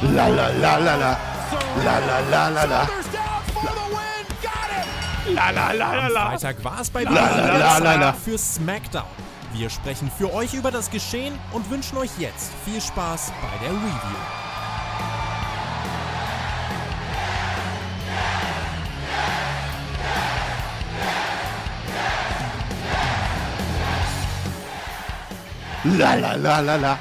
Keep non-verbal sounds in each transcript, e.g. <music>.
La la la la la. La la la la la. La la la la la. Freitag war es bei la, la, la, la, la. für SmackDown. Wir sprechen für euch über das Geschehen und wünschen euch jetzt viel Spaß bei der Review. La la la la la.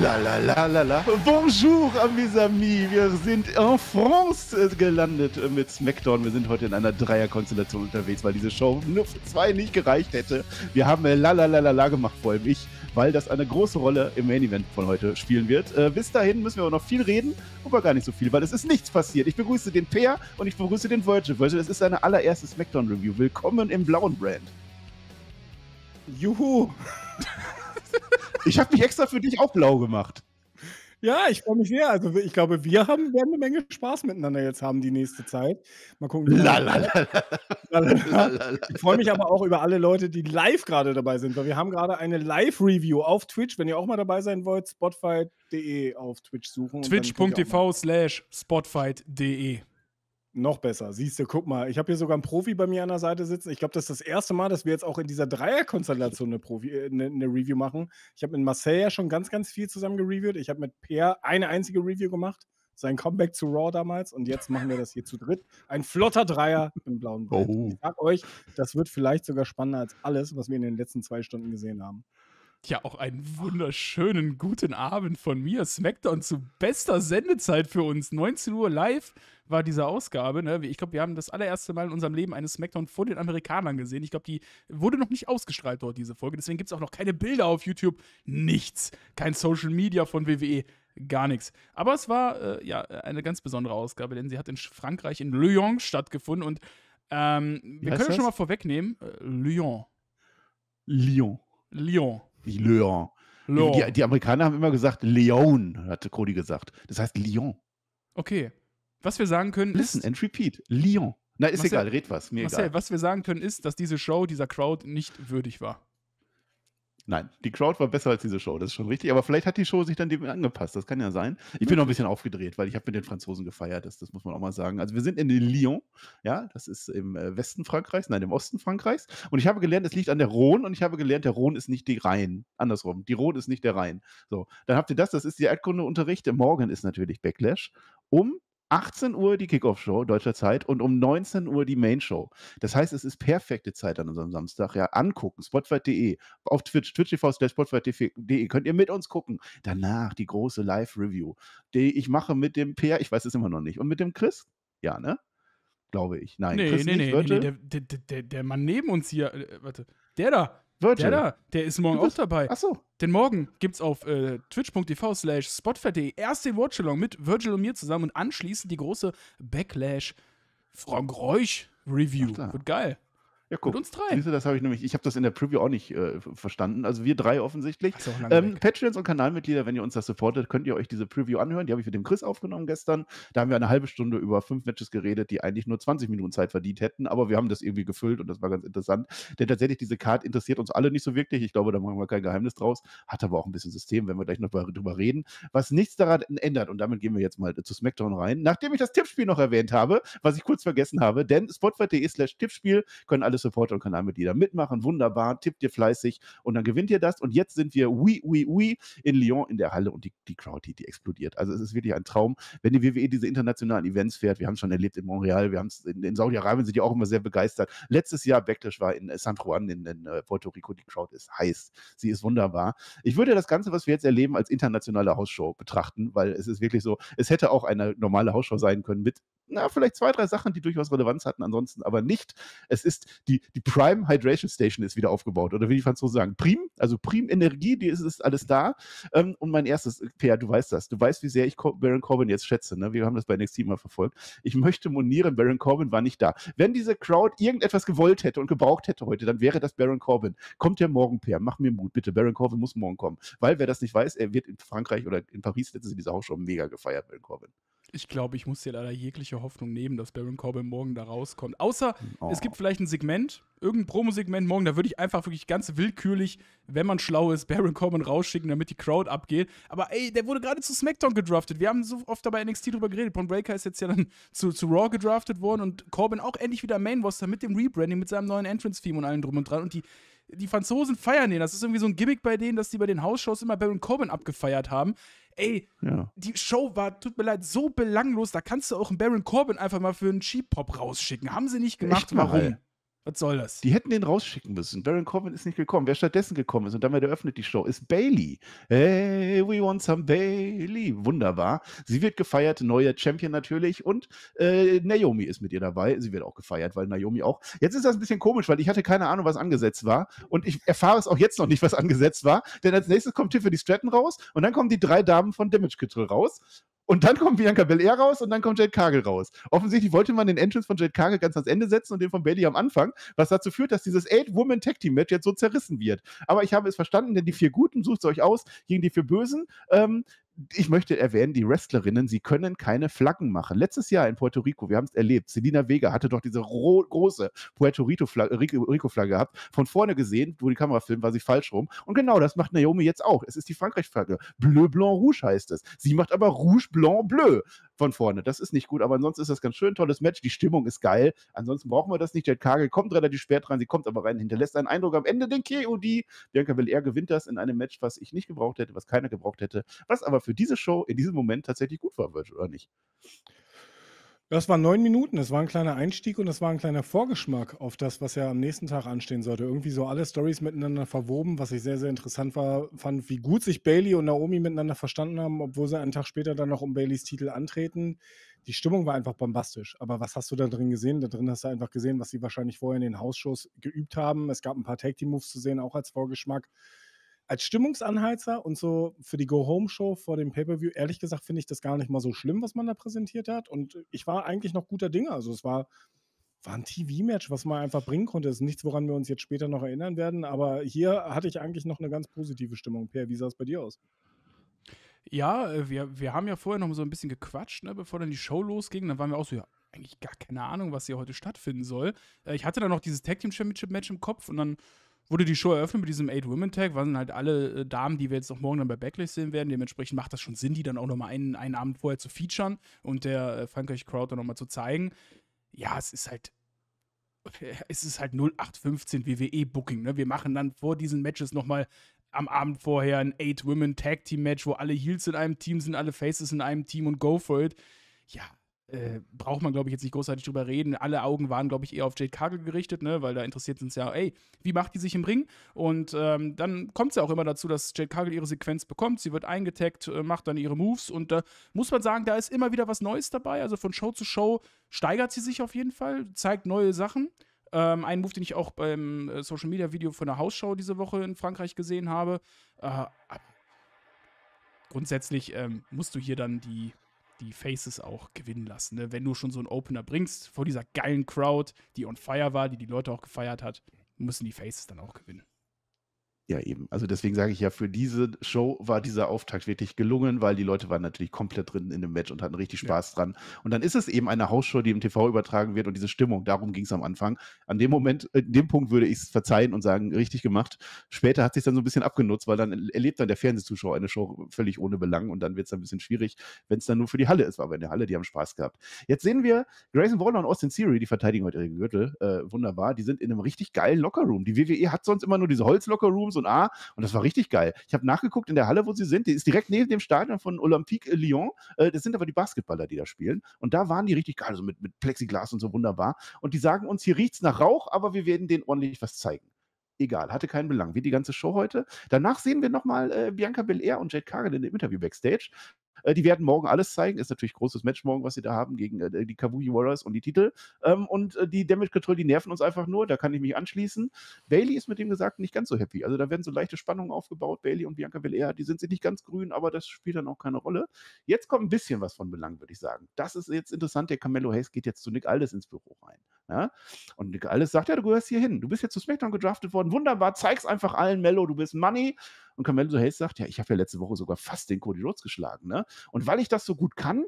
La la la la la. Bonjour, mes amis. Wir sind en France äh, gelandet äh, mit SmackDown. Wir sind heute in einer Dreierkonstellation unterwegs, weil diese Show nur für zwei nicht gereicht hätte. Wir haben äh, la la la la la gemacht, vor allem ich, weil das eine große Rolle im Main Event von heute spielen wird. bis dahin müssen wir aber noch viel reden, aber gar nicht so viel, weil es ist nichts passiert. Ich begrüße den Peer und ich begrüße den Virgil. Virgil, es ist seine allererste SmackDown-Review. Willkommen im blauen Brand. Juhu! Ich habe mich extra für dich auch blau gemacht. Ja, ich freue mich sehr. Also ich glaube, wir haben, werden eine Menge Spaß miteinander jetzt haben die nächste Zeit. Mal gucken. Ich freue mich aber auch über alle Leute, die live gerade dabei sind, weil wir haben gerade eine Live-Review auf Twitch. Wenn ihr auch mal dabei sein wollt, spotfight.de auf Twitch suchen. Twitch.tv slash spotfight.de noch besser. Siehst du, guck mal, ich habe hier sogar einen Profi bei mir an der Seite sitzen. Ich glaube, das ist das erste Mal, dass wir jetzt auch in dieser Dreierkonstellation eine, Profi, eine, äh, eine Review machen. Ich habe mit Marcel ja schon ganz, ganz viel zusammen gereviewt. Ich habe mit Peer eine einzige Review gemacht. Sein Comeback zu Raw damals. Und jetzt machen wir das hier zu dritt. Ein flotter Dreier im blauen Brett. Oh. Ich sag euch, das wird vielleicht sogar spannender als alles, was wir in den letzten zwei Stunden gesehen haben. Ja, auch einen wunderschönen guten Abend von mir. SmackDown zu bester Sendezeit für uns. 19 Uhr live war diese Ausgabe. Ne? Ich glaube, wir haben das allererste Mal in unserem Leben eine SmackDown vor den Amerikanern gesehen. Ich glaube, die wurde noch nicht ausgestrahlt dort, diese Folge. Deswegen gibt es auch noch keine Bilder auf YouTube. Nichts. Kein Social Media von WWE. Gar nichts. Aber es war äh, ja eine ganz besondere Ausgabe, denn sie hat in Frankreich, in Lyon stattgefunden. Und ähm, wir können das? schon mal vorwegnehmen: äh, Lyon. Lyon. Lyon. Lyon. Lyon. Die, die, Amerikaner haben immer gesagt, Leon, hatte Cody gesagt. Das heißt Lyon. Okay. Was wir sagen können Listen ist, and repeat. Lyon. Na, ist Marcel, egal, red was. Mir Marcel, egal. was wir sagen können ist, dass diese Show dieser Crowd nicht würdig war. Nein, die Crowd war besser als diese Show, das ist schon richtig. Aber vielleicht hat die Show sich dann dem angepasst, das kann ja sein. Ich bin noch ein bisschen aufgedreht, weil ich habe mit den Franzosen gefeiert, das, das muss man auch mal sagen. Also wir sind in Lyon, ja, das ist im äh, Westen Frankreichs, nein, im Osten Frankreichs. Und ich habe gelernt, es liegt an der Rhone und ich habe gelernt, der Rhone ist nicht die Rhein. Andersrum, die Rhone ist nicht der Rhein. So, dann habt ihr das, das ist der Erdkundeunterricht. Morgen ist natürlich Backlash um 18 Uhr die Kickoff-Show deutscher Zeit und um 19 Uhr die Main-Show. Das heißt, es ist perfekte Zeit an unserem Samstag. Ja, angucken, spotfight.de, auf Twitch, twitch.tv slash spotfight.de könnt ihr mit uns gucken. Danach die große Live-Review, die ich mache mit dem Peer, ich weiß es immer noch nicht, und mit dem Chris. Ja, ne? Glaube ich. Nein, nee, Chris nee, nicht, nee, nee, nee, der, der, der Mann neben uns hier, äh, äh, warte, der da. Virgil. Der da, der ist morgen auch dabei. Ach so. Denn morgen gibt's auf äh, twitch.tv slash spotfair.de erst den Watchalong mit Virgil und mir zusammen und anschließend die große Backlash Frank Reuch Review. Wird geil. Ja, guck. Mit uns drei. Siehst du, das habe ich nämlich, ich habe das in der Preview auch nicht äh, verstanden. Also wir drei offensichtlich. Ähm, Patreons und Kanalmitglieder, wenn ihr uns das supportet, könnt ihr euch diese Preview anhören. Die habe ich mit dem Chris aufgenommen gestern. Da haben wir eine halbe Stunde über fünf Matches geredet, die eigentlich nur 20 Minuten Zeit verdient hätten, aber wir haben das irgendwie gefüllt und das war ganz interessant. Denn tatsächlich, diese Card interessiert uns alle nicht so wirklich. Ich glaube, da machen wir kein Geheimnis draus. Hat aber auch ein bisschen System, wenn wir gleich noch drüber reden. Was nichts daran ändert, und damit gehen wir jetzt mal äh, zu SmackDown rein, nachdem ich das Tippspiel noch erwähnt habe, was ich kurz vergessen habe, denn spotify.de slash Tippspiel können alles Supporter und Kanalmitglieder mitmachen. Wunderbar, tippt ihr fleißig und dann gewinnt ihr das. Und jetzt sind wir oui, oui, oui in Lyon in der Halle und die, die Crowd, die, die explodiert. Also es ist wirklich ein Traum, wenn die WWE diese internationalen Events fährt. Wir haben es schon erlebt in Montreal, wir haben es in, in Saudi-Arabien sind die auch immer sehr begeistert. Letztes Jahr Backlash war in äh, San Juan in, in uh, Puerto Rico. Die Crowd ist heiß. Sie ist wunderbar. Ich würde das Ganze, was wir jetzt erleben, als internationale Hausshow betrachten, weil es ist wirklich so, es hätte auch eine normale Hausshow sein können mit na, vielleicht zwei, drei Sachen, die durchaus Relevanz hatten, ansonsten aber nicht. Es ist die, die Prime Hydration Station ist wieder aufgebaut, oder wie die Franzosen sagen, Prim, also Prim Energie, die ist, ist alles da. Ähm, und mein erstes, äh, Pia, du weißt das, du weißt, wie sehr ich Baron Corbin jetzt schätze, ne? wir haben das bei Next Team mal verfolgt. Ich möchte monieren, Baron Corbin war nicht da. Wenn diese Crowd irgendetwas gewollt hätte und gebraucht hätte heute, dann wäre das Baron Corbin. Kommt ja morgen, Pia, mach mir Mut, bitte, Baron Corbin muss morgen kommen. Weil, wer das nicht weiß, er wird in Frankreich oder in Paris letztens in dieser schon mega gefeiert, Baron Corbin. Ich glaube, ich muss dir leider jegliche Hoffnung nehmen, dass Baron Corbin morgen da rauskommt. Außer oh. es gibt vielleicht ein Segment, irgendein Promo-Segment morgen, da würde ich einfach wirklich ganz willkürlich, wenn man schlau ist, Baron Corbin rausschicken, damit die Crowd abgeht. Aber ey, der wurde gerade zu SmackDown gedraftet. Wir haben so oft dabei NXT drüber geredet. Bron Breaker ist jetzt ja dann zu, zu Raw gedraftet worden und Corbin auch endlich wieder Main-Roster mit dem Rebranding, mit seinem neuen Entrance-Theme und allem drum und dran. Und die die Franzosen feiern den. Das ist irgendwie so ein Gimmick bei denen, dass die bei den Hausshows immer Baron Corbin abgefeiert haben. Ey, ja. die Show war, tut mir leid, so belanglos, da kannst du auch einen Baron Corbin einfach mal für einen Cheap-Pop rausschicken. Haben sie nicht gemacht, warum? Was soll das? Die hätten den rausschicken müssen. Baron Corbin ist nicht gekommen. Wer stattdessen gekommen ist und damit eröffnet die Show, ist Bailey. Hey, we want some Bailey. Wunderbar. Sie wird gefeiert, neue Champion natürlich. Und äh, Naomi ist mit ihr dabei. Sie wird auch gefeiert, weil Naomi auch. Jetzt ist das ein bisschen komisch, weil ich hatte keine Ahnung, was angesetzt war. Und ich erfahre es auch jetzt noch nicht, was angesetzt war. Denn als nächstes kommt Tiffany Stratton raus und dann kommen die drei Damen von Damage Control raus. Und dann kommt Bianca Belair raus und dann kommt Jade Cargill raus. Offensichtlich wollte man den Entrance von Jade Cargill ganz ans Ende setzen und den von Bailey am Anfang, was dazu führt, dass dieses Eight-Woman-Tag-Team-Match jetzt so zerrissen wird. Aber ich habe es verstanden, denn die vier Guten sucht es euch aus gegen die vier Bösen. Ähm, ich möchte erwähnen, die Wrestlerinnen, sie können keine Flaggen machen. Letztes Jahr in Puerto Rico, wir haben es erlebt, Selina Vega hatte doch diese große Puerto Rico-Flagge äh, Rico gehabt. Von vorne gesehen, wo die Kamera filmt, war sie falsch rum. Und genau das macht Naomi jetzt auch. Es ist die Frankreich-Flagge. Bleu Blanc Rouge heißt es. Sie macht aber Rouge Blanc Bleu von vorne. Das ist nicht gut, aber ansonsten ist das ganz schön, tolles Match. Die Stimmung ist geil. Ansonsten brauchen wir das nicht. Jade Kagel kommt relativ spät rein, sie kommt aber rein, hinterlässt einen Eindruck am Ende, den KOD. Bianca Belair gewinnt das in einem Match, was ich nicht gebraucht hätte, was keiner gebraucht hätte, was aber für diese Show in diesem Moment tatsächlich gut war, oder nicht? Das waren neun Minuten, das war ein kleiner Einstieg und das war ein kleiner Vorgeschmack auf das, was ja am nächsten Tag anstehen sollte. Irgendwie so alle Stories miteinander verwoben, was ich sehr, sehr interessant war, fand, wie gut sich Bailey und Naomi miteinander verstanden haben, obwohl sie einen Tag später dann noch um Baileys Titel antreten. Die Stimmung war einfach bombastisch. Aber was hast du da drin gesehen? Da drin hast du einfach gesehen, was sie wahrscheinlich vorher in den Hausshows geübt haben. Es gab ein paar Tag-Team-Moves zu sehen, auch als Vorgeschmack als Stimmungsanheizer und so für die Go-Home-Show vor dem Pay-Per-View, ehrlich gesagt, finde ich das gar nicht mal so schlimm, was man da präsentiert hat. Und ich war eigentlich noch guter Dinge. Also es war, war ein TV-Match, was man einfach bringen konnte. Es ist nichts, woran wir uns jetzt später noch erinnern werden. Aber hier hatte ich eigentlich noch eine ganz positive Stimmung. Per, wie sah es bei dir aus? Ja, äh, wir, wir haben ja vorher noch so ein bisschen gequatscht, ne, bevor dann die Show losging. Dann waren wir auch so, ja, eigentlich gar keine Ahnung, was hier heute stattfinden soll. Äh, ich hatte dann noch dieses Tag Team Championship Match im Kopf und dann wurde die Show eröffnet mit diesem Eight Women Tag, waren halt alle äh, Damen, die wir jetzt auch morgen dann bei Backlash sehen werden. Dementsprechend macht das schon Sinn, die dann auch nochmal einen, einen Abend vorher zu featuren und der äh, Frankreich-Crowd dann nochmal zu zeigen. Ja, es ist halt. <laughs> Es ist halt 0815 WWE-Booking. Ne? Wir machen dann vor diesen Matches nochmal am Abend vorher ein Eight Women Tag Team Match, wo alle Heels in einem Team sind, alle Faces in einem Team und go for it. Ja, äh, braucht man, glaube ich, jetzt nicht großartig drüber reden. Alle Augen waren, glaube ich, eher auf Jade Cargill gerichtet, ne? weil da interessiert uns ja, ey, wie macht die sich im Ring? Und ähm, dann kommt es ja auch immer dazu, dass Jade Cargill ihre Sequenz bekommt. Sie wird eingetaggt, äh, macht dann ihre Moves und da äh, muss man sagen, da ist immer wieder was Neues dabei. Also von Show zu Show steigert sie sich auf jeden Fall, zeigt neue Sachen. Ähm, einen Move, den ich auch beim äh, Social Media Video von der Hausschau diese Woche in Frankreich gesehen habe. Äh, grundsätzlich ähm, musst du hier dann die die Faces auch gewinnen lassen. Ne? Wenn du schon so einen Opener bringst vor dieser geilen Crowd, die on fire war, die die Leute auch gefeiert hat, müssen die Faces dann auch gewinnen. Ja, eben. Also deswegen sage ich ja, für diese Show war dieser Auftakt wirklich gelungen, weil die Leute waren natürlich komplett drin in dem Match und hatten richtig Spaß ja. dran. Und dann ist es eben eine Hausshow, die im TV übertragen wird und diese Stimmung, darum ging es am Anfang. An dem Moment, äh, in dem Punkt würde ich es verzeihen und sagen, richtig gemacht. Später hat sich dann so ein bisschen abgenutzt, weil dann erlebt dann der Fernsehzuschauer eine Show völlig ohne Belang und dann wird es ein bisschen schwierig, wenn es dann nur für die Halle ist. Aber in der Halle, die haben Spaß gehabt. Jetzt sehen wir Grayson Waller und Austin Theory, die verteidigen heute ihre Gürtel. Äh, wunderbar. Die sind in einem richtig geilen Lockerroom. Die WWE hat sonst immer nur diese Holzlockerrooms so ein A und das war richtig geil. Ich habe nachgeguckt in der Halle, wo sie sind. Die ist direkt neben dem Stadion von Olympique Lyon. Äh, das sind aber die Basketballer, die da spielen. Und da waren die richtig geil, also mit, mit Plexiglas und so wunderbar. Und die sagen uns, hier riecht es nach Rauch, aber wir werden denen ordentlich was zeigen egal, hatte keinen Belang, wie die ganze Show heute. Danach sehen wir nochmal äh, Bianca Belair und Jade Cargill in dem Interview backstage. Äh, die werden morgen alles zeigen. Ist natürlich großes Match morgen, was sie da haben gegen äh, die Kabuki Warriors und die Titel. Ähm, und äh, die Damage Control, die nerven uns einfach nur. Da kann ich mich anschließen. Bailey ist mit dem gesagt nicht ganz so happy. Also da werden so leichte Spannungen aufgebaut. Bailey und Bianca Belair, die sind sich nicht ganz grün, aber das spielt dann auch keine Rolle. Jetzt kommt ein bisschen was von Belang, würde ich sagen. Das ist jetzt interessant. Der Camelo Hayes geht jetzt zu Nick Aldis ins Büro rein. Ja? Und Nick Aldis sagt, ja, du gehörst hier hin. Du bist jetzt zu SmackDown gedraftet worden. Wunderbar, zeig's einfach allen, Mello, du bist Money. Und Carmelo Hayes sagt, ja, ich habe ja letzte Woche sogar fast den Cody Rhodes geschlagen. Ne? Und weil ich das so gut kann,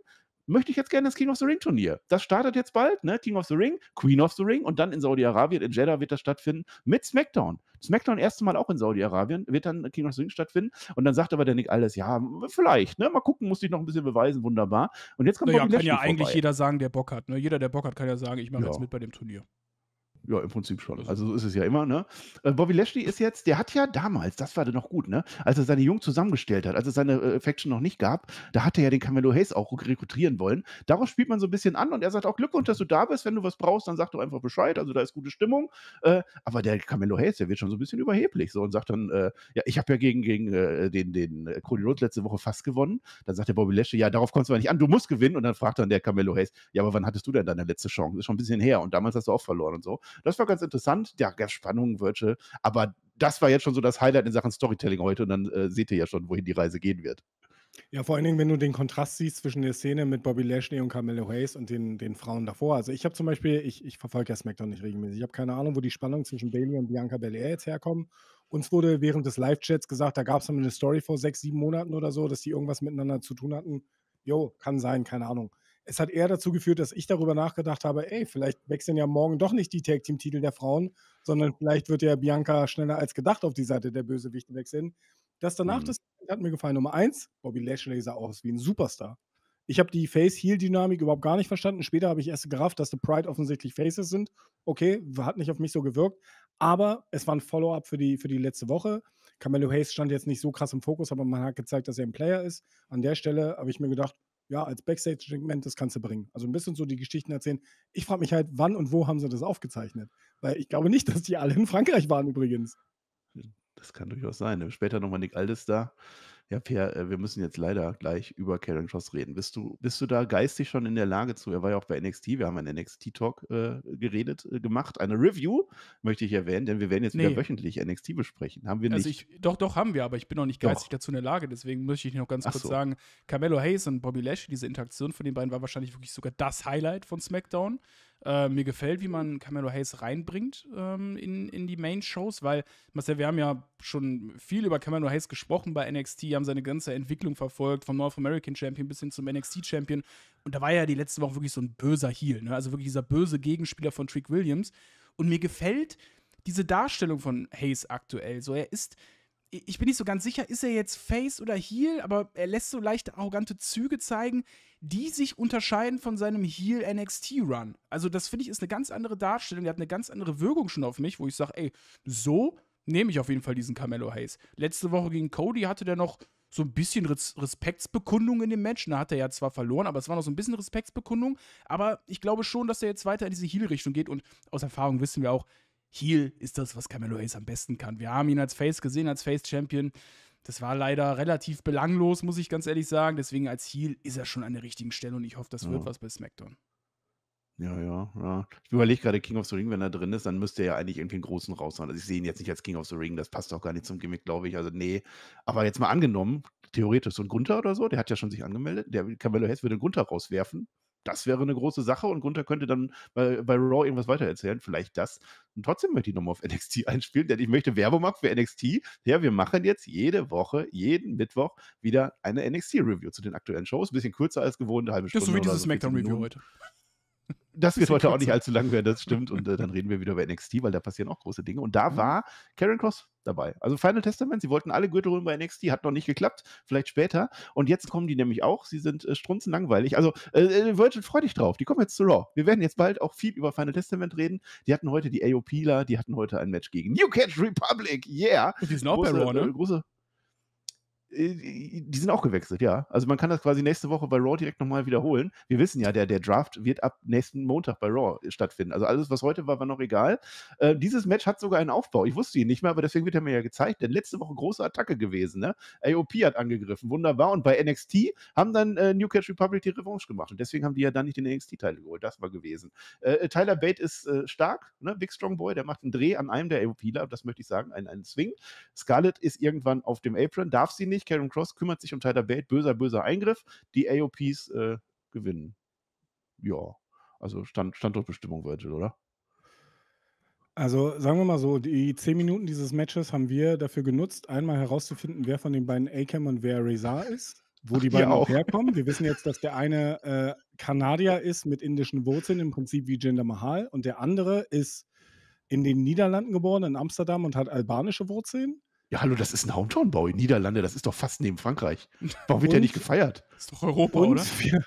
möchte ich jetzt gerne das King of the Ring Turnier. Das startet jetzt bald, ne? King of the Ring, Queen of the Ring und dann in Saudi-Arabien, in Jeddah wird das stattfinden mit SmackDown. SmackDown erste Mal auch in Saudi-Arabien, wird dann King of the Ring stattfinden und dann sagt aber der Nick alles, ja, vielleicht, ne? Mal gucken, muss ich noch ein bisschen beweisen, wunderbar. Und jetzt kommt naja, kann ja vorbei. eigentlich jeder sagen, der Bock hat, ne? Jeder, der Bock hat, kann ja sagen, ich mache ja. jetzt mit bei dem Turnier. Ja, im Prinzip schon. Also, also so ist es ja immer, ne? Äh, Bobby Lashley ist jetzt, der hat ja damals, das war dann noch gut, ne? Als er seine Jungen zusammengestellt hat, als es seine äh, Faction noch nicht gab, da hat er ja den Camelo Hayes auch rekrutieren wollen. Darauf spielt man so ein bisschen an und er sagt auch Glückwunsch, dass du da bist. Wenn du was brauchst, dann sag doch einfach Bescheid. Also da ist gute Stimmung. Äh, aber der Camelo Hayes, der wird schon so ein bisschen überheblich so und sagt dann, äh, ja, ich habe ja gegen, gegen äh, den, den äh, Cody Rhodes letzte Woche fast gewonnen. Dann sagt der Bobby Lashley, ja, darauf kommst du ja nicht an, du musst gewinnen. Und dann fragt dann der Camelo Hayes, ja, aber wann hattest du denn deine letzte Chance? Ist schon ein bisschen her und damals hast du auch verloren und so. Das war ganz interessant. Ja, gab Spannungen, Virtual, aber das war jetzt schon so das Highlight in Sachen Storytelling heute und dann äh, seht ihr ja schon, wohin die Reise gehen wird. Ja, vor allen Dingen, wenn du den Kontrast siehst zwischen der Szene mit Bobby Lashley und Carmelo Hayes und den, den Frauen davor. Also ich habe zum Beispiel, ich, ich verfolge ja SmackDown nicht regelmäßig. Ich habe keine Ahnung, wo die Spannung zwischen Bailey und Bianca Belair jetzt herkommen. Uns wurde während des Live-Chats gesagt, da gab es eine Story vor sechs, sieben Monaten oder so, dass die irgendwas miteinander zu tun hatten. Jo, kann sein, keine Ahnung es hat eher dazu geführt, dass ich darüber nachgedacht habe, ey, vielleicht wechseln ja morgen doch nicht die Tag-Team-Titel der Frauen, sondern vielleicht wird ja Bianca schneller als gedacht auf die Seite der Bösewichte wechseln. Das danach, mhm. das hat mir gefallen. Nummer eins, Bobby Lashley sah aus wie ein Superstar. Ich habe die Face-Heel-Dynamik überhaupt gar nicht verstanden. Später habe ich erst gerafft, dass The Pride offensichtlich Faces sind. Okay, hat nicht auf mich so gewirkt. Aber es war ein Follow-up für die, für die letzte Woche. Camelo Hayes stand jetzt nicht so krass im Fokus, aber man hat gezeigt, dass er ein Player ist. An der Stelle habe ich mir gedacht, ja, als Backstage-Segment das Ganze bringen. Also ein bisschen so die Geschichten erzählen. Ich frage mich halt, wann und wo haben sie das aufgezeichnet? Weil ich glaube nicht, <laughs> dass die alle in Frankreich waren übrigens. Das kann durchaus sein. Später nochmal Nick Aldis da. Ja, Pierre, äh, wir müssen jetzt leider gleich über Karen Cross reden. Bist du, bist du da geistig schon in der Lage zu? Er war ja auch bei NXT, wir haben einen NXT-Talk äh, geredet, äh, gemacht, eine Review, möchte ich erwähnen, denn wir werden jetzt nee. wieder wöchentlich NXT besprechen. Haben wir also nicht. ich, doch, doch, haben wir, aber ich bin noch nicht geistig doch. dazu in der Lage, deswegen möchte ich noch ganz Ach kurz so. sagen, Carmelo Hayes und Bobby Lashley, diese Interaktion von den beiden war wahrscheinlich wirklich sogar das Highlight von SmackDown. Äh, mir gefällt, wie man Camelo Hayes reinbringt ähm, in, in die Main-Shows, weil, Marcel, wir haben ja schon viel über Camelo Hayes gesprochen bei NXT, haben seine ganze Entwicklung verfolgt, vom North American Champion bis hin zum NXT-Champion. Und da war ja die letzte Woche wirklich so ein böser Heel, ne? also wirklich dieser böse Gegenspieler von Trick Williams. Und mir gefällt diese Darstellung von Hayes aktuell. So, er ist ich bin nicht so ganz sicher, ist er jetzt Face oder Heel, aber er lässt so leichte arrogante Züge zeigen, die sich unterscheiden von seinem Heel NXT Run. Also das finde ich ist eine ganz andere Darstellung, der hat eine ganz andere Wirkung schon auf mich, wo ich sage, ey, so nehme ich auf jeden Fall diesen Carmelo Hayes. Letzte Woche gegen Cody hatte der noch so ein bisschen Res Respektsbekundung in dem Match. Da hat er ja zwar verloren, aber es war noch so ein bisschen Respektsbekundung. Aber ich glaube schon, dass er jetzt weiter in diese Heel-Richtung geht. Und aus Erfahrung wissen wir auch, Heal ist das, was Camelo Hayes am besten kann. Wir haben ihn als Face gesehen, als Face-Champion. Das war leider relativ belanglos, muss ich ganz ehrlich sagen. Deswegen als Heal ist er schon an der richtigen Stelle und ich hoffe, das ja. wird was bei SmackDown. Ja, ja, ja. Ich überlege gerade King of the Ring, wenn er drin ist, dann müsste er ja eigentlich irgendwie einen großen raushauen. Also ich sehe ihn jetzt nicht als King of the Ring, das passt auch gar nicht zum Gimmick, glaube ich. Also nee. Aber jetzt mal angenommen, theoretisch so ein Gunther oder so, der hat ja schon sich angemeldet. Der Camelo Hess würde einen Gunther rauswerfen das wäre eine große Sache und Gunther könnte dann bei, bei Raw irgendwas weitererzählen, vielleicht das. Und trotzdem möchte ich nochmal auf <laughs> NXT einspielen, denn ich möchte Werbung machen für NXT. Ja, wir machen jetzt jede Woche, jeden Mittwoch wieder eine NXT-Review zu den aktuellen Shows. Ein bisschen kürzer als gewohnt, eine halbe Stunde. Das ist so wie dieses Smackdown-Review heute das wird heute kürzer. auch nicht allzu lang werden, das stimmt. Und äh, dann reden wir wieder über NXT, weil da passieren auch große Dinge. Und da mhm. war Karen Cross dabei. Also Final Testament, sie wollten alle Gürtel holen bei NXT, hat noch nicht geklappt, vielleicht später. Und jetzt kommen die nämlich auch, sie sind äh, strunzenlangweilig. Also äh, äh Virgin, freu dich drauf, die kommen jetzt zu Raw. Wir werden jetzt bald auch viel über Final Testament reden. Die hatten heute die AOPler, die hatten heute ein Match gegen New Catch Republic, yeah. Die sind auch große, bei Raw, äh, ne? Äh, große, äh, die sind auch gewechselt, ja. Also man kann das quasi nächste Woche bei Raw direkt nochmal wiederholen. Wir wissen ja, der, der Draft wird ab nächsten Montag bei Raw äh, stattfinden. Also alles, was heute war, war noch egal. Äh, dieses Match hat sogar einen Aufbau. Ich wusste ihn nicht mehr, aber deswegen wird er mir ja gezeigt. Denn letzte Woche große Attacke gewesen. Ne? AOP hat angegriffen, wunderbar. Und bei NXT haben dann äh, New Catch Republic die Revanche gemacht. Und deswegen haben die ja dann nicht den NXT-Teil geholt. Das war gewesen. Äh, äh Tyler Bate ist stark, ne? Big Strong Boy, der macht einen Dreh an einem der AOPler, das möchte ich sagen, einen, einen Swing. Scarlett ist irgendwann auf dem Apron, darf sie nicht Karen Cross kümmert sich um Tyler Bate. Böser, böser Eingriff. Die AOPs äh, gewinnen. Ja, also Stand, Standortbestimmung, Virgil, oder? Also sagen wir mal so, die zehn Minuten dieses Matches haben wir dafür genutzt, einmal herauszufinden, wer von den beiden Akam und wer Rezar ist, wo Ach, die beiden auch herkommen. Wir wissen jetzt, dass der <laughs> eine äh, Kanadier ist mit indischen Wurzeln, im Prinzip wie Jinder Mahal, und der andere ist in den Niederlanden geboren, in Amsterdam und hat albanische Wurzeln. Ja, hallo, das ist ein Hometown-Bau in Niederlande, das ist doch fast neben Frankreich. Warum wird der nicht gefeiert? Das Ist doch Europa, und, oder? Wir,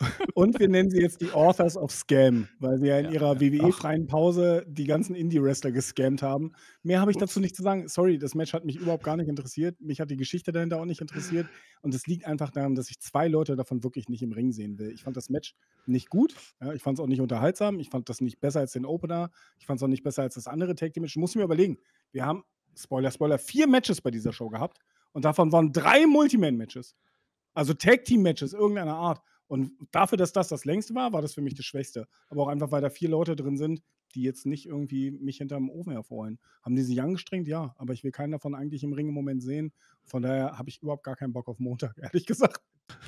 <laughs> und wir nennen sie jetzt die Authors of Scam, weil sie ja in ja, ihrer WWE-freien Pause die ganzen Indie-Wrestler gescammt haben. Mehr habe ich dazu nicht zu sagen. Sorry, das Match hat mich überhaupt gar nicht interessiert. Mich hat die Geschichte dahinter auch nicht interessiert. Und es liegt einfach daran, dass ich zwei Leute davon wirklich nicht im Ring sehen will. Ich fand das Match nicht gut. Ja, ich fand es auch nicht unterhaltsam. Ich fand das nicht besser als den Opener. Ich fand es auch nicht besser als das andere Take-Match. Muss mir überlegen, wir haben Spoiler, Spoiler, vier Matches bei dieser Show gehabt und davon waren drei Multiman-Matches. Also Tag-Team-Matches irgendeiner Art. Und dafür, dass das das längste war, war das für mich das Schwächste. Aber auch einfach, weil da vier Leute drin sind, die jetzt nicht irgendwie mich hinterm Ofen hervorholen. Haben die sich angestrengt? Ja, aber ich will keinen davon eigentlich im Ring im Moment sehen. Von daher habe ich überhaupt gar keinen Bock auf Montag, <laughs> ehrlich gesagt.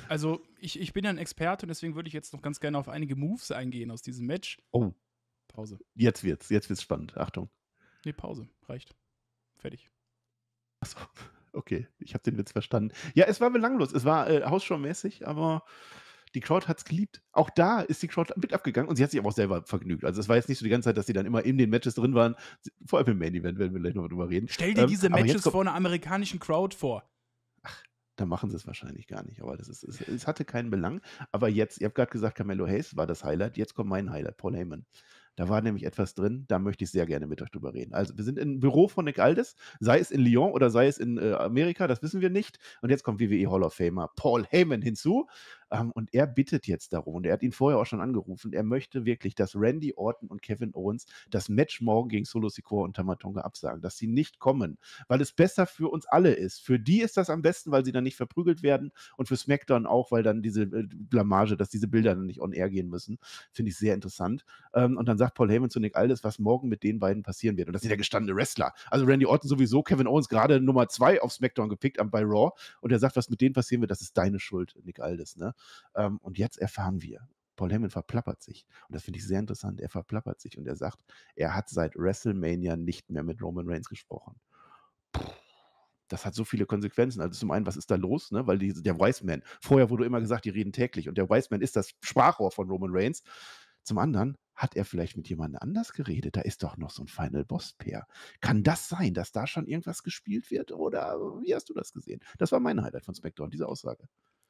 Also, ich, ich bin ja ein Experte und deswegen würde ich jetzt noch ganz gerne auf einige Moves eingehen aus diesem Match. Oh. Pause. Jetzt wird's, jetzt wird's spannend. Achtung. Nee, Pause. Reicht. Fertig. Achso, okay. Ich habe den Witz verstanden. Ja, es war belanglos. Es war äh, hausschaumäßig, aber die Crowd hat es geliebt. Auch da ist die Crowd mit abgegangen und sie hat sich aber auch selber vergnügt. Also es war jetzt nicht so die ganze Zeit, dass sie dann immer in den Matches drin waren. Vor allem im Main Event werden wir gleich noch drüber reden. Stell dir ähm, diese Matches vor einer amerikanischen Crowd vor. Ach, da machen sie es wahrscheinlich gar nicht. Aber das ist, es, es hatte keinen Belang. Aber jetzt, ihr habt gerade gesagt, Carmelo Hayes war das Highlight. Jetzt kommt mein Highlight, Paul Heyman. Da war nämlich etwas drin, da möchte ich sehr gerne mit euch drüber reden. Also wir sind im Büro von Nick Aldis, sei es in Lyon oder sei es in äh, Amerika, das wissen wir nicht. Und jetzt kommt WWE Hall of Famer Paul Heyman hinzu ähm, und er bittet jetzt darum, und er hat ihn vorher auch schon angerufen, er möchte wirklich, dass Randy Orton und Kevin Owens das Match morgen gegen Solo Sikoa und Tamatonga absagen, dass sie nicht kommen, weil es besser für uns alle ist. Für die ist das am besten, weil sie dann nicht verprügelt werden und für SmackDown auch, weil dann diese äh, Blamage, dass diese Bilder dann nicht on air gehen müssen, finde ich sehr interessant. Ähm, und dann sagt Paul Heyman zu Nick Aldis, was morgen mit den beiden passieren wird. Und das sind ja gestandene Wrestler. Also Randy Orton sowieso, Kevin Owens gerade Nummer zwei auf SmackDown gepickt am bei Raw und er sagt, was mit denen passieren wird, das ist deine Schuld, Nick Aldis. Ne? Ähm, und jetzt erfahren wir, Paul Heyman verplappert sich. Und das finde ich sehr interessant. Er verplappert sich und er sagt, er hat seit WrestleMania nicht mehr mit Roman Reigns gesprochen. das hat so viele Konsequenzen. Also zum einen, was ist da los? Ne? Weil die, der Wiseman, vorher wurde immer gesagt, die reden täglich. Und der Wiseman ist das Sprachrohr von Roman Reigns. Zum anderen, hat er vielleicht mit jemandem anders geredet? Da ist doch noch so ein Final Boss Pair. Kann das sein, dass da schon irgendwas gespielt wird? Oder wie hast du das gesehen? Das war mein Highlight von SmackDown, diese Aussage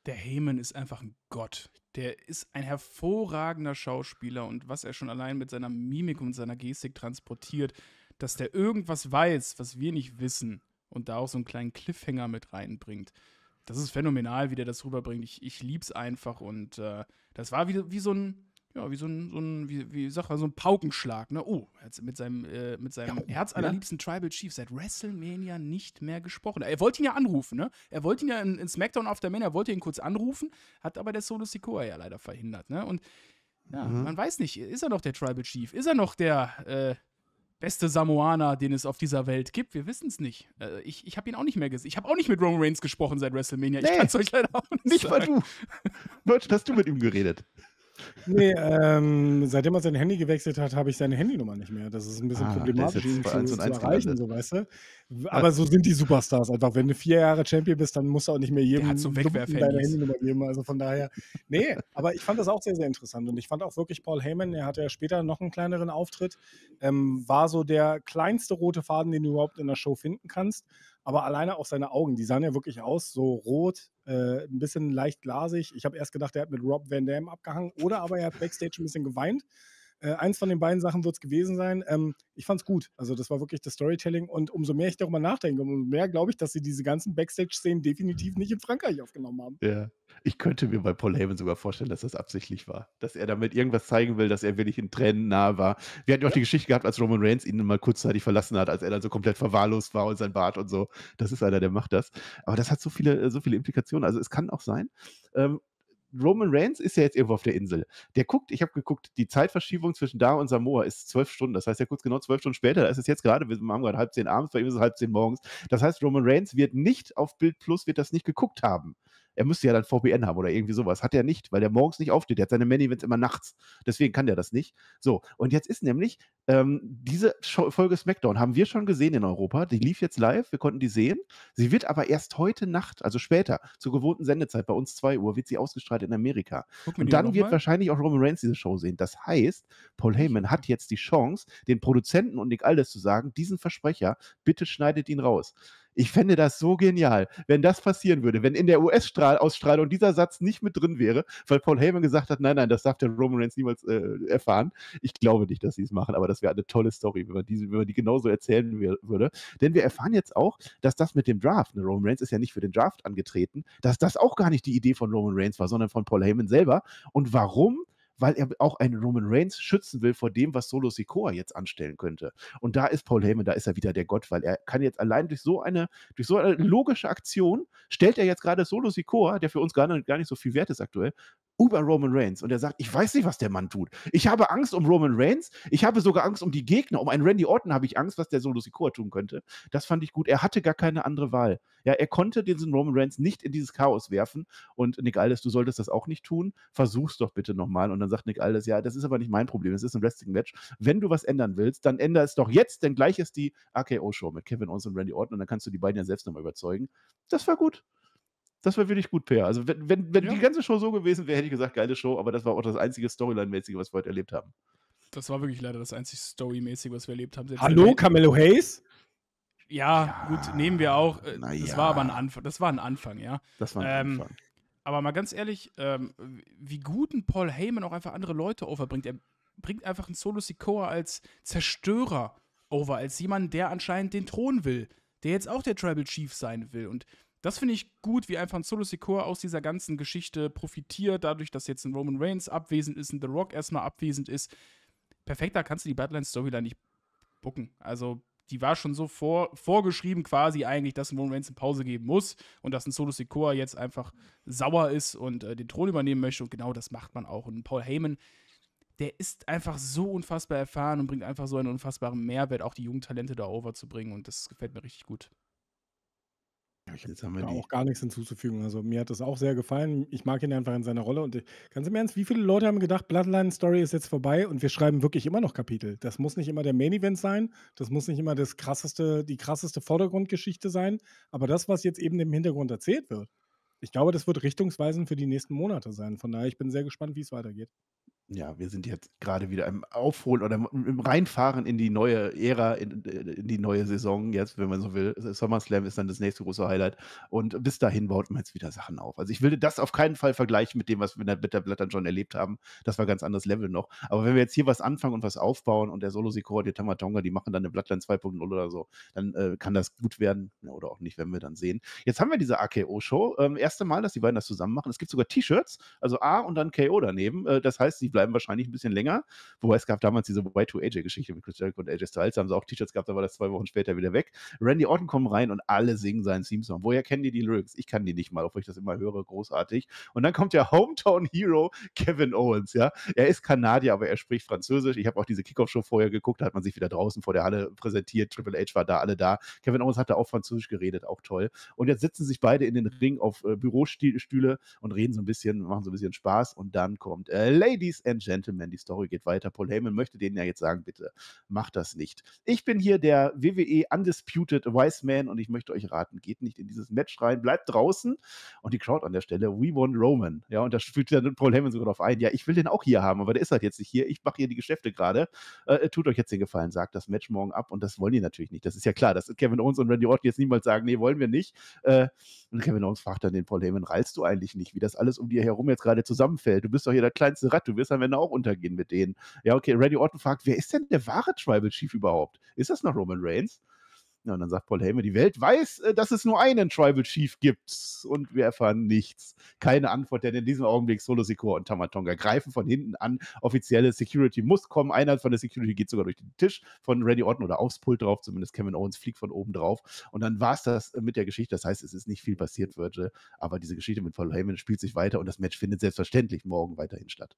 der Heyman ist einfach ein Gott. Der ist ein hervorragender Schauspieler und was er schon allein mit seiner Mimik und seiner Gestik transportiert, dass der irgendwas weiß, was wir nicht wissen und da auch so einen kleinen Cliffhanger mit reinbringt. Das ist phänomenal, wie der das rüberbringt. Ich, ich lieb's einfach und äh, das war wie, wie so ein ja, wie so ein, so ein wie, wie sag mal, so ein Paukenschlag, ne? Oh, er hat mit seinem, äh, mit seinem ja, oh, herzallerliebsten ja. Tribal Chief seit WrestleMania nicht mehr gesprochen. Er wollte ihn ja anrufen, ne? Er wollte ihn ja in, in SmackDown auf der er wollte ihn kurz anrufen, hat aber der Solo Sikoa ja leider verhindert, ne? Und ja, mhm. man weiß nicht, ist er noch der Tribal Chief? Ist er noch der, äh, beste Samoaner, den es auf dieser Welt gibt. Wir wissen es nicht. Äh, ich ich habe ihn auch nicht mehr gesehen. Ich habe auch nicht mit Roman Reigns gesprochen seit WrestleMania. Nee, ich kann es euch leider auch nicht, nicht sagen. Nicht mal du. Merch, hast du mit ihm geredet? Nee, ähm, seitdem er sein Handy gewechselt hat, habe ich seine Handynummer nicht mehr. Das ist ein bisschen Ah, problematisch, ihn zu, zu erreichen, so weißt du. Aber so sind die Superstars einfach. Wenn du vier Jahre Champion bist, dann musst du auch nicht mehr jedem so deine Handynummer geben. Also von daher, nee, aber ich fand das auch sehr, sehr interessant. Und ich fand auch wirklich Paul Heyman, er hatte ja später noch einen kleineren Auftritt, ähm, war so der kleinste rote Faden, den du überhaupt in der Show finden kannst aber alleine auch seine Augen, die sahen ja wirklich aus, so rot, äh, ein bisschen leicht glasig. Ich habe erst gedacht, er hat mit Rob Van Damme abgehangen oder aber er hat Backstage ein bisschen geweint. Äh, eins von den beiden Sachen wird es gewesen sein. Ähm, ich fand es gut. Also das war wirklich das Storytelling. Und umso mehr ich darüber nachdenke, umso mehr glaube ich, dass sie diese ganzen Backstage-Szenen definitiv nicht in Frankreich aufgenommen haben. Ja. Ich könnte mir bei Paul Heyman sogar vorstellen, dass das absichtlich war. Dass er damit irgendwas zeigen will, dass er wirklich in Tränen nahe war. Wir hatten ja auch die Geschichte gehabt, als Roman Reigns ihn mal kurzzeitig verlassen hat, als er dann so komplett verwahrlost war und sein Bart und so. Das ist einer, der macht das. Aber das hat so viele, äh, so viele Implikationen. Also es kann auch sein. Ähm, Roman Reigns ist ja jetzt irgendwo auf der Insel. Der guckt, ich habe geguckt, die Zeitverschiebung zwischen da und Samoa ist zwölf Stunden. Das heißt, er guckt genau zwölf Stunden später. Da ist es jetzt gerade, wir haben gerade halb zehn abends, bei ihm ist es halb zehn morgens. Das heißt, Roman Reigns wird nicht auf Bild Plus, wird das nicht geguckt haben er müsste ja dann VPN haben oder irgendwie sowas. Hat er nicht, weil er morgens nicht aufsteht. Er hat seine Many-Events immer nachts. Deswegen kann der das nicht. So, und jetzt ist nämlich ähm, diese Show Folge SmackDown haben wir schon gesehen in Europa. Die lief jetzt live, wir konnten die sehen. Sie wird aber erst heute Nacht, also später, zur gewohnten Sendezeit bei uns 2 Uhr, wird sie ausgestrahlt in Amerika. Gucken und dann wird mal? wahrscheinlich auch Roman Reigns diese Show sehen. Das heißt, Paul Heyman hat jetzt die Chance, den Produzenten und Nick Aldis zu sagen, diesen Versprecher, bitte schneidet ihn raus. Ich fände das so genial, wenn das passieren würde, wenn in der US-Ausstrahlung dieser Satz nicht mit drin wäre, weil Paul Heyman gesagt hat, nein, nein, das darf der Roman Reigns niemals äh, erfahren. Ich glaube nicht, dass sie es machen, aber das wäre eine tolle Story, wenn man, diese, wenn man die genauso erzählen würde. Denn wir erfahren jetzt auch, dass das mit dem Draft, ne, Roman Reigns ist ja nicht für den Draft angetreten, dass das auch gar nicht die Idee von Roman Reigns war, sondern von Paul Heyman selber. Und warum? weil er auch einen Roman Reigns schützen will vor dem, was Solo Sikoa jetzt anstellen könnte. Und da ist Paul Heyman, da ist er wieder der Gott, weil er kann jetzt allein durch so eine, durch so eine logische Aktion, stellt er jetzt gerade Solo Sikoa, der für uns gar nicht, gar nicht so viel wert ist aktuell, über Roman Reigns und er sagt, ich weiß nicht, was der Mann tut. Ich habe Angst um Roman Reigns, ich habe sogar Angst um die Gegner, um einen Randy Orton habe ich Angst, was der Solo Sikoa tun könnte. Das fand ich gut. Er hatte gar keine andere Wahl. Ja, er konnte diesen Roman Reigns nicht in dieses Chaos werfen und Nick Aldis, du solltest das auch nicht tun. Versuch's doch bitte nochmal und dann sagt Nick Aldis, ja, das ist aber nicht mein Problem, das ist ein Wrestling Match. Wenn du was ändern willst, dann änder es doch jetzt, denn gleich ist die AKO Show mit Kevin Owens und Randy Orton und dann kannst du die beiden ja selbst nochmal überzeugen. Das war gut das war wirklich gut, Per. Also, wenn, wenn, wenn ja. die ganze Show so gewesen wäre, hätte ich gesagt, geile Show, aber das war auch das einzige Storyline-mäßige, was wir heute erlebt haben. Das war wirklich leider das einzige Story-mäßige, was wir erlebt haben. Selbst Hallo, Camelo Hayes? Ja, ja, gut, nehmen wir auch. Äh, das ja. war aber ein Anfang. Das war ein Anfang, ja. Das war ein ähm, Anfang. Aber mal ganz ehrlich, ähm, wie guten Paul Heyman auch einfach andere Leute overbringt. Er bringt einfach einen Solo Sikoa als Zerstörer over, als jemand, der anscheinend den Thron will, der jetzt auch der Tribal Chief sein will. Und das finde ich gut, wie einfach ein Solo Secure aus dieser ganzen Geschichte profitiert, dadurch, dass jetzt ein Roman Reigns abwesend ist, ein The Rock erstmal abwesend ist. Perfekter kannst du die Bloodline-Storyline nicht bucken. Also, die war schon so vor, vorgeschrieben quasi eigentlich, dass ein Roman Reigns eine Pause geben muss und dass ein Solo Secure jetzt einfach sauer ist und äh, den Thron übernehmen möchte. Und genau das macht man auch. Und Paul Heyman, der ist einfach so unfassbar erfahren und bringt einfach so einen unfassbaren Mehrwert, auch die jungen Talente da overzubringen. Und das gefällt mir richtig gut. Ich Jetzt haben wir da die. auch gar nichts hinzuzufügen. Also mir hat das auch sehr gefallen. Ich mag ihn einfach in seiner Rolle. Und äh, ganz im Ernst, wie viele Leute haben gedacht, Bloodline Story ist jetzt vorbei und wir schreiben wirklich immer noch Kapitel. Das muss nicht immer der Main Event sein. Das muss nicht immer das krasseste, die krasseste Vordergrundgeschichte sein. Aber das, was jetzt eben im Hintergrund erzählt wird, ich glaube, das wird richtungsweisend für die nächsten Monate sein. Von daher, ich bin sehr gespannt, wie es weitergeht. Ja, wir sind jetzt gerade wieder im Aufholen oder im Reinfahren in die neue Ära, in, in die neue Saison, jetzt, wenn man so will. SummerSlam ist dann das nächste große Highlight. Und bis dahin baut man jetzt wieder Sachen auf. Also ich will das auf keinen Fall vergleichen mit dem, was wir in der Bitterblättern schon erlebt haben. Das war ganz anderes Level noch. Aber wenn wir jetzt hier was anfangen und was aufbauen und der solo sikor die Tamatonga, die machen dann eine Blattland 2.0 oder so, dann äh, kann das gut werden. Ja, oder auch nicht, wenn wir dann sehen. Jetzt haben wir diese AKO-Show. Ähm, erste Mal, dass die beiden das zusammen machen. Es gibt sogar T-Shirts, also A und dann KO daneben. Äh, das heißt, die bleiben wahrscheinlich ein bisschen länger. Wobei es gab damals diese Y2AJ-Geschichte mit Chris Jericho und AJ Styles, da haben sie auch T-Shirts gehabt, da war das zwei Wochen später wieder weg. Randy Orton kommt rein und alle singen seinen Theme-Song. Woher kennen die die Lyrics? Ich kann die nicht mal, obwohl ich das immer höre, großartig. Und dann kommt der Hometown Hero Kevin Owens, ja. Er ist Kanadier, aber er spricht Französisch. Ich habe auch diese Kickoff-Show vorher geguckt, da hat man sich wieder draußen vor der Halle präsentiert. Triple H war da, alle da. Kevin Owens hat da auch Französisch geredet, auch toll. Und jetzt sitzen sich beide in den Ring auf äh, Bürostühle und reden so ein bisschen, machen so ein bisschen Spaß. Und dann kommt äh, Ladies and Gentlemen. Die Story geht weiter. Paul Heyman möchte denen ja jetzt sagen, bitte macht das nicht. Ich bin hier der WWE Undisputed Wise Man und ich möchte euch raten, geht nicht in dieses Match rein, bleibt draußen. Und die Crowd an der Stelle, we want Roman. Ja, und da spielt dann Paul Heyman sogar drauf ein. Ja, ich will den auch hier haben, aber der ist halt jetzt nicht hier. Ich mache hier die Geschäfte gerade. Äh, äh tut euch jetzt den Gefallen, sagt das Match morgen ab. Und das wollen die natürlich nicht. Das ist ja klar, dass Kevin Owens und Randy Orton jetzt niemals sagen, nee, wollen wir nicht. Äh, und Kevin Owens fragt dann den Paul Heyman, reißt du eigentlich nicht, wie das alles um dir herum jetzt gerade zusammenfällt? Du bist doch hier der kleinste Rad, du wirst dann werden auch untergehen mit denen. Ja, okay, Randy Orton fragt, wer ist denn der wahre Tribal Chief überhaupt? Ist das noch Roman Reigns? Ja, und dann sagt Paul Heyman, die Welt weiß, äh, dass es nur einen Tribal Chief gibt und wir erfahren nichts. Keine Antwort, denn in diesem Augenblick Solo Sikoa und Tamatonga greifen von hinten an. Offizielle Security muss kommen. Einer von der Security geht sogar durch den Tisch von Randy Orton oder aufs Pult drauf. Zumindest Kevin Owens fliegt von oben drauf. Und dann war es das äh, mit der Geschichte. Das heißt, es ist nicht viel passiert, Virgil. Aber diese Geschichte mit Paul Heyman spielt sich weiter und das Match findet selbstverständlich morgen weiterhin statt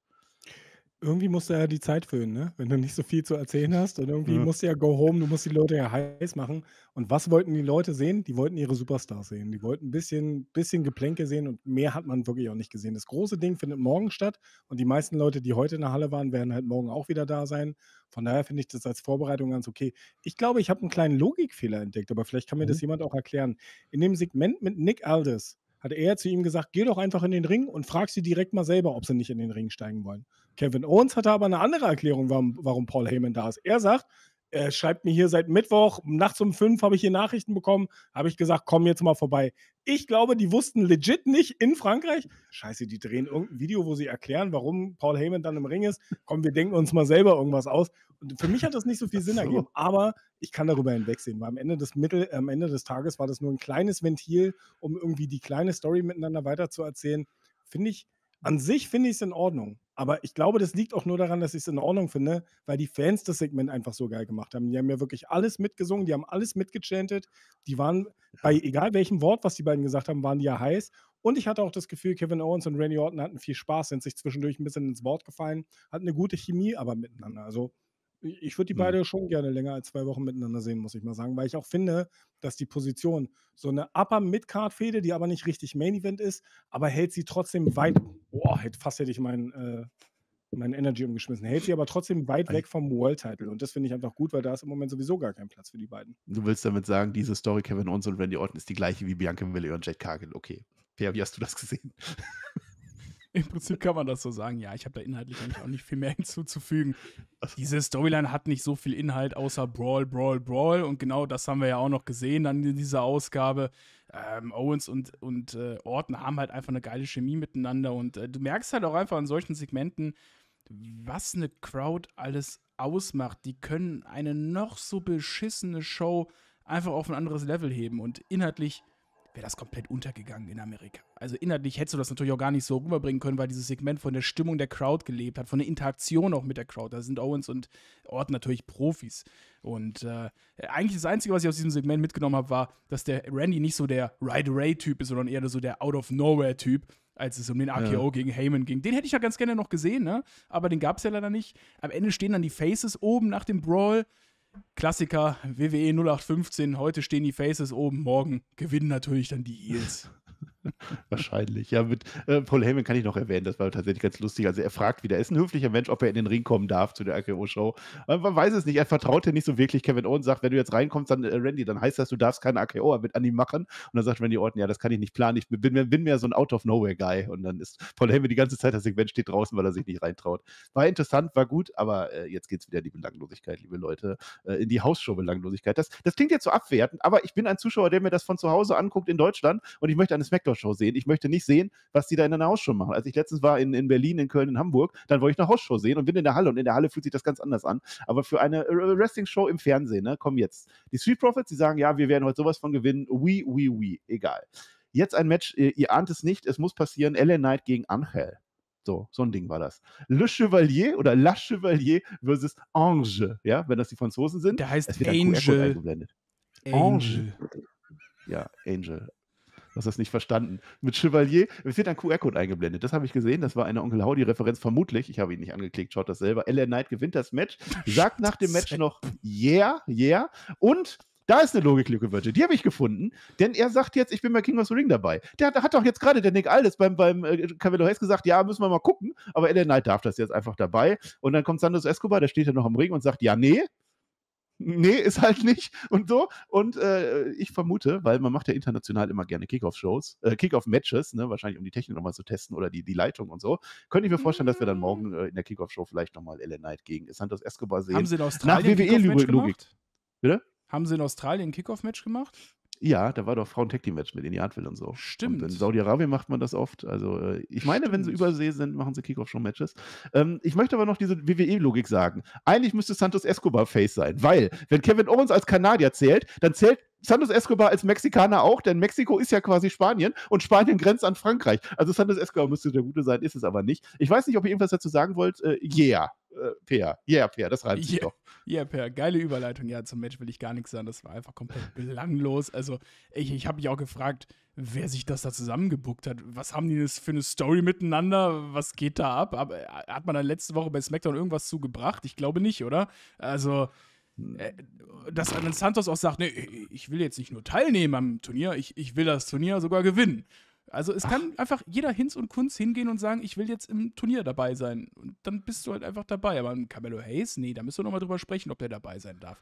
irgendwie musst du ja die Zeit füllen, ne? Wenn du nicht so viel zu erzählen hast und irgendwie Ja. musst du ja go home, du musst die Leute ja heiß machen. Und was wollten die Leute sehen? Die wollten ihre Superstars sehen. Die wollten ein bisschen, bisschen Geplänke sehen und mehr hat man wirklich auch nicht gesehen. Das große Ding findet morgen statt und die meisten Leute, die heute in der Halle waren, werden halt morgen auch wieder da sein. Von daher finde ich das als Vorbereitung ganz okay. Ich glaube, ich habe einen kleinen Logikfehler entdeckt, aber vielleicht kann mir das mhm. jemand auch erklären. In dem Segment mit Nick Aldis hat er zu ihm gesagt, geh doch einfach in den Ring und frag sie direkt mal selber, ob sie nicht in den Ring steigen wollen. Kevin Owens hatte aber eine andere Erklärung, warum, warum Paul Heyman da ist. Er sagt, er schreibt mir hier seit Mittwoch, nachts um fünf habe ich hier Nachrichten bekommen, habe ich gesagt, komm jetzt mal vorbei. Ich glaube, die wussten legit nicht in Frankreich. Scheiße, die drehen irgendein Video, wo sie erklären, warum Paul Heyman dann im Ring ist. Komm, wir denken uns mal selber irgendwas aus. Und für mich hat das nicht so viel Sinn so. ergeben, aber ich kann darüber hinwegsehen, weil am Ende des Mittel, am Ende des Tages war das nur ein kleines Ventil, um irgendwie die kleine Story miteinander weiterzuerzählen. Finde ich, an sich finde ich es in Ordnung. Aber ich glaube, das liegt auch nur daran, dass ich es in Ordnung finde, weil die Fans das Segment einfach so geil gemacht haben. Die haben ja wirklich alles mitgesungen, die haben alles mitgechantet. Die waren bei egal welchem Wort, was die beiden gesagt haben, waren die ja heiß. Und ich hatte auch das Gefühl, Kevin Owens und Randy Orton hatten viel Spaß, sind sich zwischendurch ein bisschen ins Wort gefallen, hatten eine gute Chemie aber miteinander. Also ich würde die mhm. beide schon gerne länger als zwei Wochen miteinander sehen, muss ich mal sagen, weil ich auch finde, dass die Position so eine Upper-Mid-Card-Fehde, die aber nicht richtig Main-Event ist, aber hält sie trotzdem weit. Boah, fast hätte ich meinen äh, mein Energy umgeschmissen. Hält sie aber trotzdem weit weg vom World-Title. Und das finde ich einfach gut, weil da ist im Moment sowieso gar kein Platz für die beiden. Du willst damit sagen, diese Story Kevin Owens und Randy Orton ist die gleiche wie Bianca Miller und Jade Cargill. Okay. Per, wie hast du das gesehen? Im Prinzip kann man das so sagen. Ja, ich habe da inhaltlich eigentlich auch nicht viel mehr <laughs> hinzuzufügen. Also Diese Storyline hat nicht so viel Inhalt außer Brawl, Brawl, Brawl. Und genau das haben wir ja auch noch gesehen dann in dieser Ausgabe. Ähm, Owens und, und äh, Orton haben halt einfach eine geile Chemie miteinander. Und äh, du merkst halt auch einfach an solchen Segmenten, was eine Crowd alles ausmacht. Die können eine noch so beschissene Show einfach auf ein anderes Level heben. Und inhaltlich wäre das komplett untergegangen in Amerika. Also inhaltlich hättest du das natürlich auch gar nicht so rüberbringen können, weil dieses Segment von der Stimmung der Crowd gelebt hat, von der Interaktion auch mit der Crowd. Da sind Owens und Orton natürlich Profis. Und äh, eigentlich das Einzige, was ich aus diesem Segment mitgenommen habe, war, dass der Randy nicht so der Ride-Ray-Typ ist, sondern eher so der Out-of-Nowhere-Typ als es um den RKO ja. gegen Heyman ging. Den hätte ich ja ganz gerne noch gesehen, ne? Aber den gab es ja leider nicht. Am Ende stehen dann die Faces oben nach dem Brawl. Klassiker WWE 0815, heute stehen die Faces oben, morgen gewinnen natürlich dann die Heels. <laughs> <laughs> Wahrscheinlich. Ja, mit äh, Paul Heyman kann ich noch erwähnen, das war tatsächlich ganz lustig. Also er fragt wieder, er ist ein höflicher Mensch, ob er in den Ring kommen darf zu der AKO-Show. Man weiß es nicht, er vertraut ja nicht so wirklich. Kevin Owens sagt, wenn du jetzt reinkommst, dann äh, Randy, dann heißt das, du darfst keine AKO mit an ihm machen. Und dann sagt Randy Orton, ja, das kann ich nicht planen, ich bin, bin mehr so ein Out-of-Nowhere-Guy. Und dann ist Paul Heyman die ganze Zeit, das Segment steht draußen, weil er sich nicht reintraut. War interessant, war gut, aber äh, jetzt geht's wieder in die Belanglosigkeit, liebe Leute, äh, in die Hausshow-Belanglosigkeit. Das, das klingt jetzt so abwertend, aber ich bin ein Zuschauer, der mir das von zu Hause anguckt in Deutschland und ich möchte eine Smackdown Aftershow sehen. Ich möchte nicht sehen, was die da in einer Hausshow machen. Als ich letztens war in, in Berlin, in Köln, in Hamburg, dann wollte ich eine Hausshow sehen und bin in der Halle und in der Halle fühlt sich das ganz anders an. Aber für eine äh, äh, Wrestling-Show im Fernsehen, ne, komm jetzt. Die Street Profits, die sagen, ja, wir werden heute sowas von gewinnen. Oui, oui, oui, egal. Jetzt ein Match, ihr, ihr ahnt es nicht, es muss passieren, LA Knight gegen Angel. So, so ein Ding war das. Le Chevalier oder La Chevalier versus Ange, ja, wenn das die Franzosen sind. Der heißt Angel. Angel. Angel. Ja, Angel hast das nicht verstanden. Mit Chevalier, es wird ein QR-Code eingeblendet. Das habe ich gesehen. Das war eine Onkel Howdy-Referenz, vermutlich. Ich habe ihn nicht angeklickt, schaut das selber. LA Knight gewinnt das Match, sagt nach dem Match noch Yeah, yeah. Und da ist eine Logiklücke, Virgil. Die habe ich gefunden. Denn er sagt jetzt, ich bin bei King of the Ring dabei. Der hat, hat doch jetzt gerade der Nick Aldis beim, beim äh, Camilo Hayes gesagt, ja, müssen wir mal gucken. Aber Ellen Knight darf das jetzt einfach dabei. Und dann kommt Santos Escobar, der steht ja noch am Ring und sagt, ja, nee nee, ist halt nicht und so. Und äh, ich vermute, weil man macht ja international immer gerne Kickoff-Shows, äh, Kickoff-Matches, ne, wahrscheinlich um die Technik nochmal zu testen oder die, die Leitung und so, könnte ich mir vorstellen, dass wir dann morgen mhm. äh, in der Kickoff-Show vielleicht nochmal LA Knight gegen Santos Escobar sehen. Haben sie in Australien Nach e WWE-Logik. Bitte? Haben sie in Australien Kickoff-Match gemacht? Ja, da war doch Frauen-Tag-Team-Match mit in Hartwell und so. Stimmt. Und in Saudi-Arabien macht man das oft. Also äh, ich meine, Stimmt. wenn sie übersee sind, machen sie Kickoff-Show-Matches. Ähm, ich möchte aber noch diese WWE-Logik sagen. Eigentlich müsste Santos Escobar Face sein, weil wenn Kevin Owens als Kanadier zählt, dann zählt Santos Escobar als Mexikaner auch, denn Mexiko ist ja quasi Spanien und Spanien grenzt an Frankreich. Also Santos Escobar müsste der Gute sein, ist es aber nicht. Ich weiß nicht, ob ihr irgendwas dazu sagen wollt. Äh, yeah äh, Peer. Yeah, Peer, das reimt sich yeah, doch. Yeah, Peer, geile Überleitung. Ja, zum Match will ich gar nichts sagen. Das war einfach komplett <laughs> belanglos. Also, ich, ich habe mich auch gefragt, wer sich das da zusammengebuckt hat. Was haben die das für eine Story miteinander? Was geht da ab? Äh, hat man da letzte Woche bei SmackDown irgendwas zugebracht? Ich glaube nicht, oder? Also. Hm. Äh, dass dann Santos auch sagt, nee, ich will jetzt nicht nur teilnehmen am Turnier, ich, ich will das Turnier sogar gewinnen. Also es Ach. kann einfach jeder Hinz und Kunz hingehen und sagen, ich will jetzt im Turnier dabei sein. Und dann bist du halt einfach dabei. Aber ein Camelo Hayes, nee, da müssen wir nochmal drüber sprechen, ob der dabei sein darf.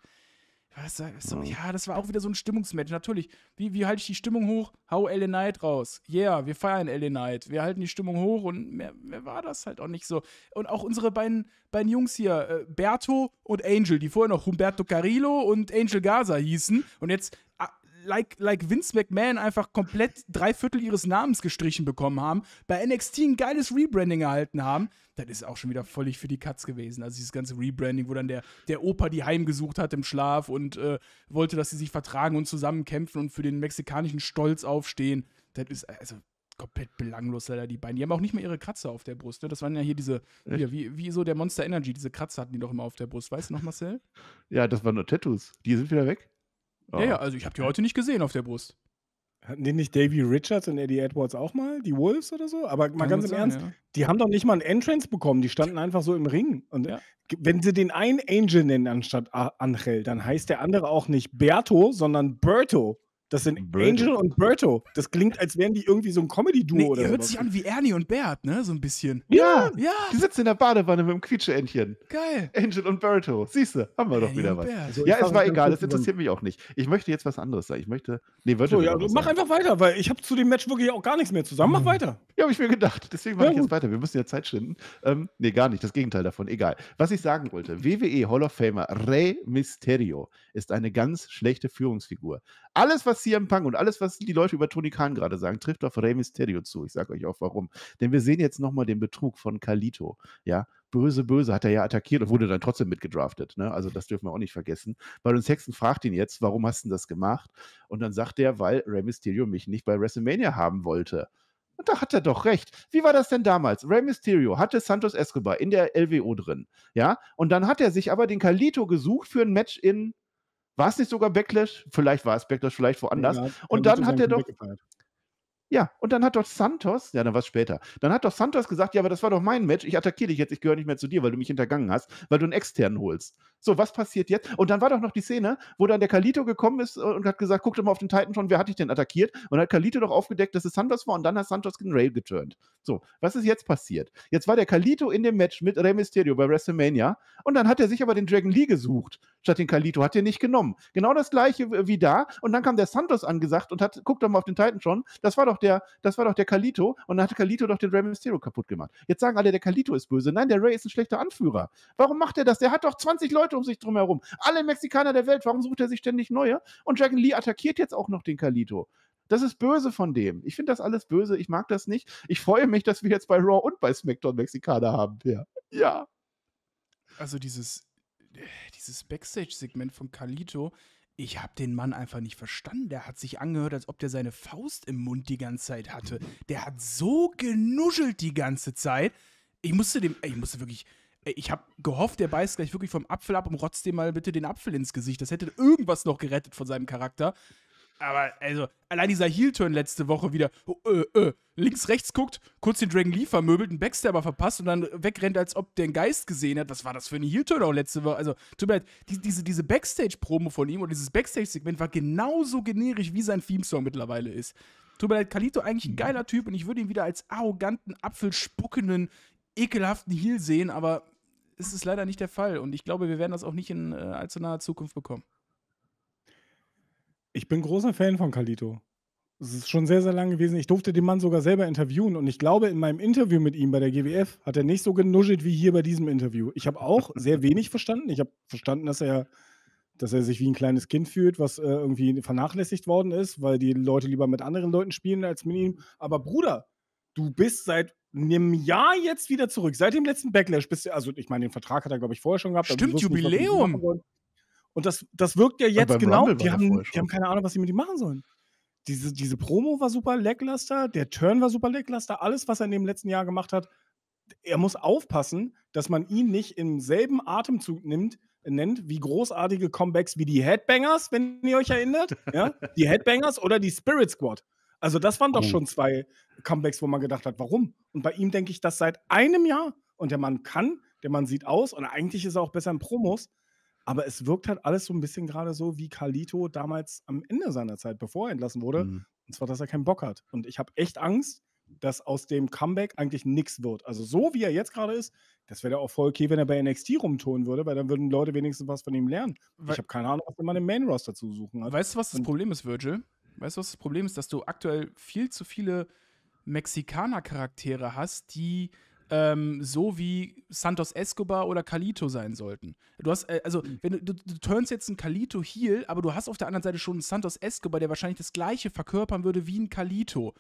Was, was, ja, das war auch wieder so ein Stimmungsmatch. Natürlich, wie, wie halte ich die Stimmung hoch? Hau LA Knight raus. Yeah, wir feiern LA Knight. Wir halten die Stimmung hoch und mehr, mehr war das halt auch nicht so. Und auch unsere beiden, beiden Jungs hier, äh, Berto und Angel, die vorher noch Humberto Carrillo und Angel Gaza hießen und jetzt ah, like, like Vince McMahon einfach komplett drei Viertel ihres Namens gestrichen bekommen haben, bei NXT ein geiles Rebranding erhalten haben, das ist auch schon wieder völlig für die Katz gewesen. Also dieses ganze Rebranding, wo dann der, der Opa die heimgesucht hat im Schlaf und äh, wollte, dass sie sich vertragen und zusammenkämpfen und für den mexikanischen Stolz aufstehen. Das ist also komplett belanglos, leider, die beiden. Die haben auch nicht mehr ihre Kratzer auf der Brust. Ne? Das waren ja hier diese, hier, wie, wie so der Monster Energy, diese Kratzer hatten die doch immer auf der Brust. Weißt du noch, Marcel? Ja, das waren nur Tattoos. Die sind wieder weg. Ja, ja, ah. also ich habe die heute nicht gesehen auf der Brust. Hatten die nicht Davy Richards und Eddie Edwards auch mal? Die Wolves oder so? Aber mal Kann ganz im sein, Ernst, ja. die haben doch nicht mal einen Entrance bekommen. Die standen einfach so im Ring. Und ja. wenn sie den einen Angel nennen anstatt Angel, dann heißt der andere auch nicht Berto, sondern Berto. Das sind Bird. Angel und Berto. Das klingt, als wären die irgendwie so ein Comedy-Duo nee, oder so. Hört sich an wie Ernie und Bert, ne? So ein bisschen. Ja, ja. Die sitzen in der Badewanne mit dem Quietscheentchen. Geil. Angel und Berto. Siehst du, haben wir Ernie doch wieder was. Also, ja, es war egal, das interessiert mich auch nicht. Ich möchte jetzt was anderes sagen. Ich möchte. Nee, Virtual so, ja, mach sagen. einfach weiter, weil ich habe zu dem Match wirklich auch gar nichts mehr zusammen. Mach mhm. weiter. Ja, habe ich mir gedacht. Deswegen mache ja, ich jetzt weiter. Wir müssen ja Zeit schinden. Ähm, nee, gar nicht. Das Gegenteil davon. Egal. Was ich sagen wollte: WWE Hall of Famer Rey Mysterio ist eine ganz schlechte Führungsfigur. Alles, was was CM Punk und alles, was die Leute über Tony Khan gerade sagen, trifft auf Rey Mysterio zu. Ich sage euch auch warum. Denn wir sehen jetzt nochmal den Betrug von Kalito. Ja, böse, böse hat er ja attackiert und wurde dann trotzdem mitgedraftet. Ne? Also das dürfen wir auch nicht vergessen. Weil uns Hexen fragt ihn jetzt, warum hast du das gemacht? Und dann sagt er, weil Rey Mysterio mich nicht bei WrestleMania haben wollte. Und da hat er doch recht. Wie war das denn damals? Rey Mysterio hatte Santos Escobar in der LWO drin. Ja, und dann hat er sich aber den Kalito gesucht für ein Match in war es nicht sogar Backlash? Vielleicht war es Backlash, vielleicht woanders. Ja, und dann hat er doch. Ja, und dann hat doch Santos, ja, dann war es später, dann hat doch Santos gesagt, ja, aber das war doch mein Match, ich attackiere dich jetzt, ich gehöre nicht mehr zu dir, weil du mich hintergangen hast, weil du einen externen holst. So, was passiert jetzt? Und dann war doch noch die Szene, wo dann der Kalito gekommen ist äh, und hat gesagt, guck doch mal auf den Titan schon, wer hat dich denn attackiert? Und dann hat Kalito doch aufgedeckt, dass es Santos war und dann hat Santos den Rail geturnt. So, was ist jetzt passiert? Jetzt war der Kalito in dem Match mit Rey Mysterio bei WrestleMania und dann hat er sich aber den Dragon Lee gesucht, statt den Kalito, hat er nicht genommen. Genau das gleiche wie da und dann kam der Santos angesagt und hat, guck doch mal auf den Titan schon, das war doch der, das war doch der Kalito und dann hat Kalito doch den Rey Mysterio kaputt gemacht. Jetzt sagen alle, der Kalito ist böse. Nein, der Ray ist ein schlechter Anführer. Warum macht er das? Der hat doch 20 Leute Leute um sich drum herum. Alle Mexikaner der Welt. Warum sucht er sich ständig neue? Und Dragon Lee attackiert jetzt auch noch den Kalito. Das ist böse von dem. Ich finde das alles böse. Ich mag das nicht. Ich freue mich, dass wir jetzt bei Raw und bei SmackDown Mexikaner haben. Ja. ja. Also dieses, dieses Backstage-Segment von Kalito, ich habe den Mann einfach nicht verstanden. Der hat sich angehört, als ob der seine Faust im Mund die ganze Zeit hatte. Der hat so genuschelt die ganze Zeit. Ich musste dem, ich musste wirklich, ich habe gehofft, der beißt gleich wirklich vom Apfel ab und rotzt dem mal bitte den Apfel ins Gesicht. Das hätte irgendwas noch gerettet von seinem Charakter. Aber also, allein dieser Heel-Turn letzte Woche wieder, oh, äh, äh, links, rechts guckt, kurz den Dragon Lee vermöbelt, einen Backstabber verpasst und dann wegrennt, als ob der einen Geist gesehen hat. Was war das für ein Heel-Turn auch letzte Woche? Also, tut mir leid, diese, diese Backstage-Promo von ihm und dieses Backstage-Segment war genauso generisch, wie sein Theme-Song mittlerweile ist. Tut mir leid, Kalito eigentlich ein hm. geiler Typ und ich würde ihn wieder als arroganten, apfelspuckenden, ekelhaften Heel sehen, aber ist es leider nicht der Fall. Und ich glaube, wir werden das auch nicht in äh, allzu naher Zukunft bekommen. Ich bin großer Fan von Kalito. Es ist schon sehr, sehr lange gewesen. Ich durfte den Mann sogar selber interviewen und ich glaube, in meinem Interview mit ihm bei der GWF hat er nicht so genuschelt wie hier bei diesem Interview. Ich habe auch <laughs> sehr wenig verstanden. Ich habe verstanden, dass er, dass er sich wie ein kleines Kind fühlt, was äh, irgendwie vernachlässigt worden ist, weil die Leute lieber mit anderen Leuten spielen als mit ihm. Aber Bruder, du bist seit einem Jahr jetzt wieder zurück. Seit dem letzten Backlash bist du, also ich meine, den Vertrag hat er, glaube ich, vorher schon gehabt. Also, Stimmt, Jubiläum. und das, das wirkt ja jetzt genau. Die haben, die haben keine Ahnung, was sie mit ihm machen sollen. Diese, diese Promo war super lackluster, der Turn war super lackluster, alles, was er in dem letzten Jahr gemacht hat. Er muss aufpassen, dass man ihn nicht im selben Atemzug nimmt, nennt, wie großartige Comebacks wie die Headbangers, wenn ihr euch erinnert. ja? Die Headbangers oder die Spirit Squad. Also das waren doch oh. schon zwei Comebacks, wo man gedacht hat, warum? Und bei ihm denke ich das seit einem Jahr. Und der Mann kann, der Mann sieht aus und eigentlich ist er auch besser in Promos. Aber es wirkt halt alles so ein bisschen gerade so wie Carlito damals am Ende seiner Zeit, bevor er entlassen wurde. Mhm. Und zwar, dass er keinen Bock hat. Und ich habe echt Angst, dass aus dem Comeback eigentlich nichts wird. Also so wie er jetzt gerade ist, das wäre ja auch voll okay, wenn er bei NXT rumtun würde, weil dann würden Leute wenigstens was von ihm lernen. ich habe keine Ahnung, was man im Main Roster zu suchen hat. Weißt du, was das und Problem ist, Virgil? Weißt du, was das Problem ist? Dass du aktuell viel zu viele Mexikaner-Charaktere hast, die ähm, so wie Santos Escobar oder Kalito sein sollten. Du hast, äh, also, wenn du, du, du turnst jetzt einen Kalito Heal, aber du hast auf der anderen Seite schon einen Santos Escobar, der wahrscheinlich das gleiche verkörpern würde wie ein Kalito.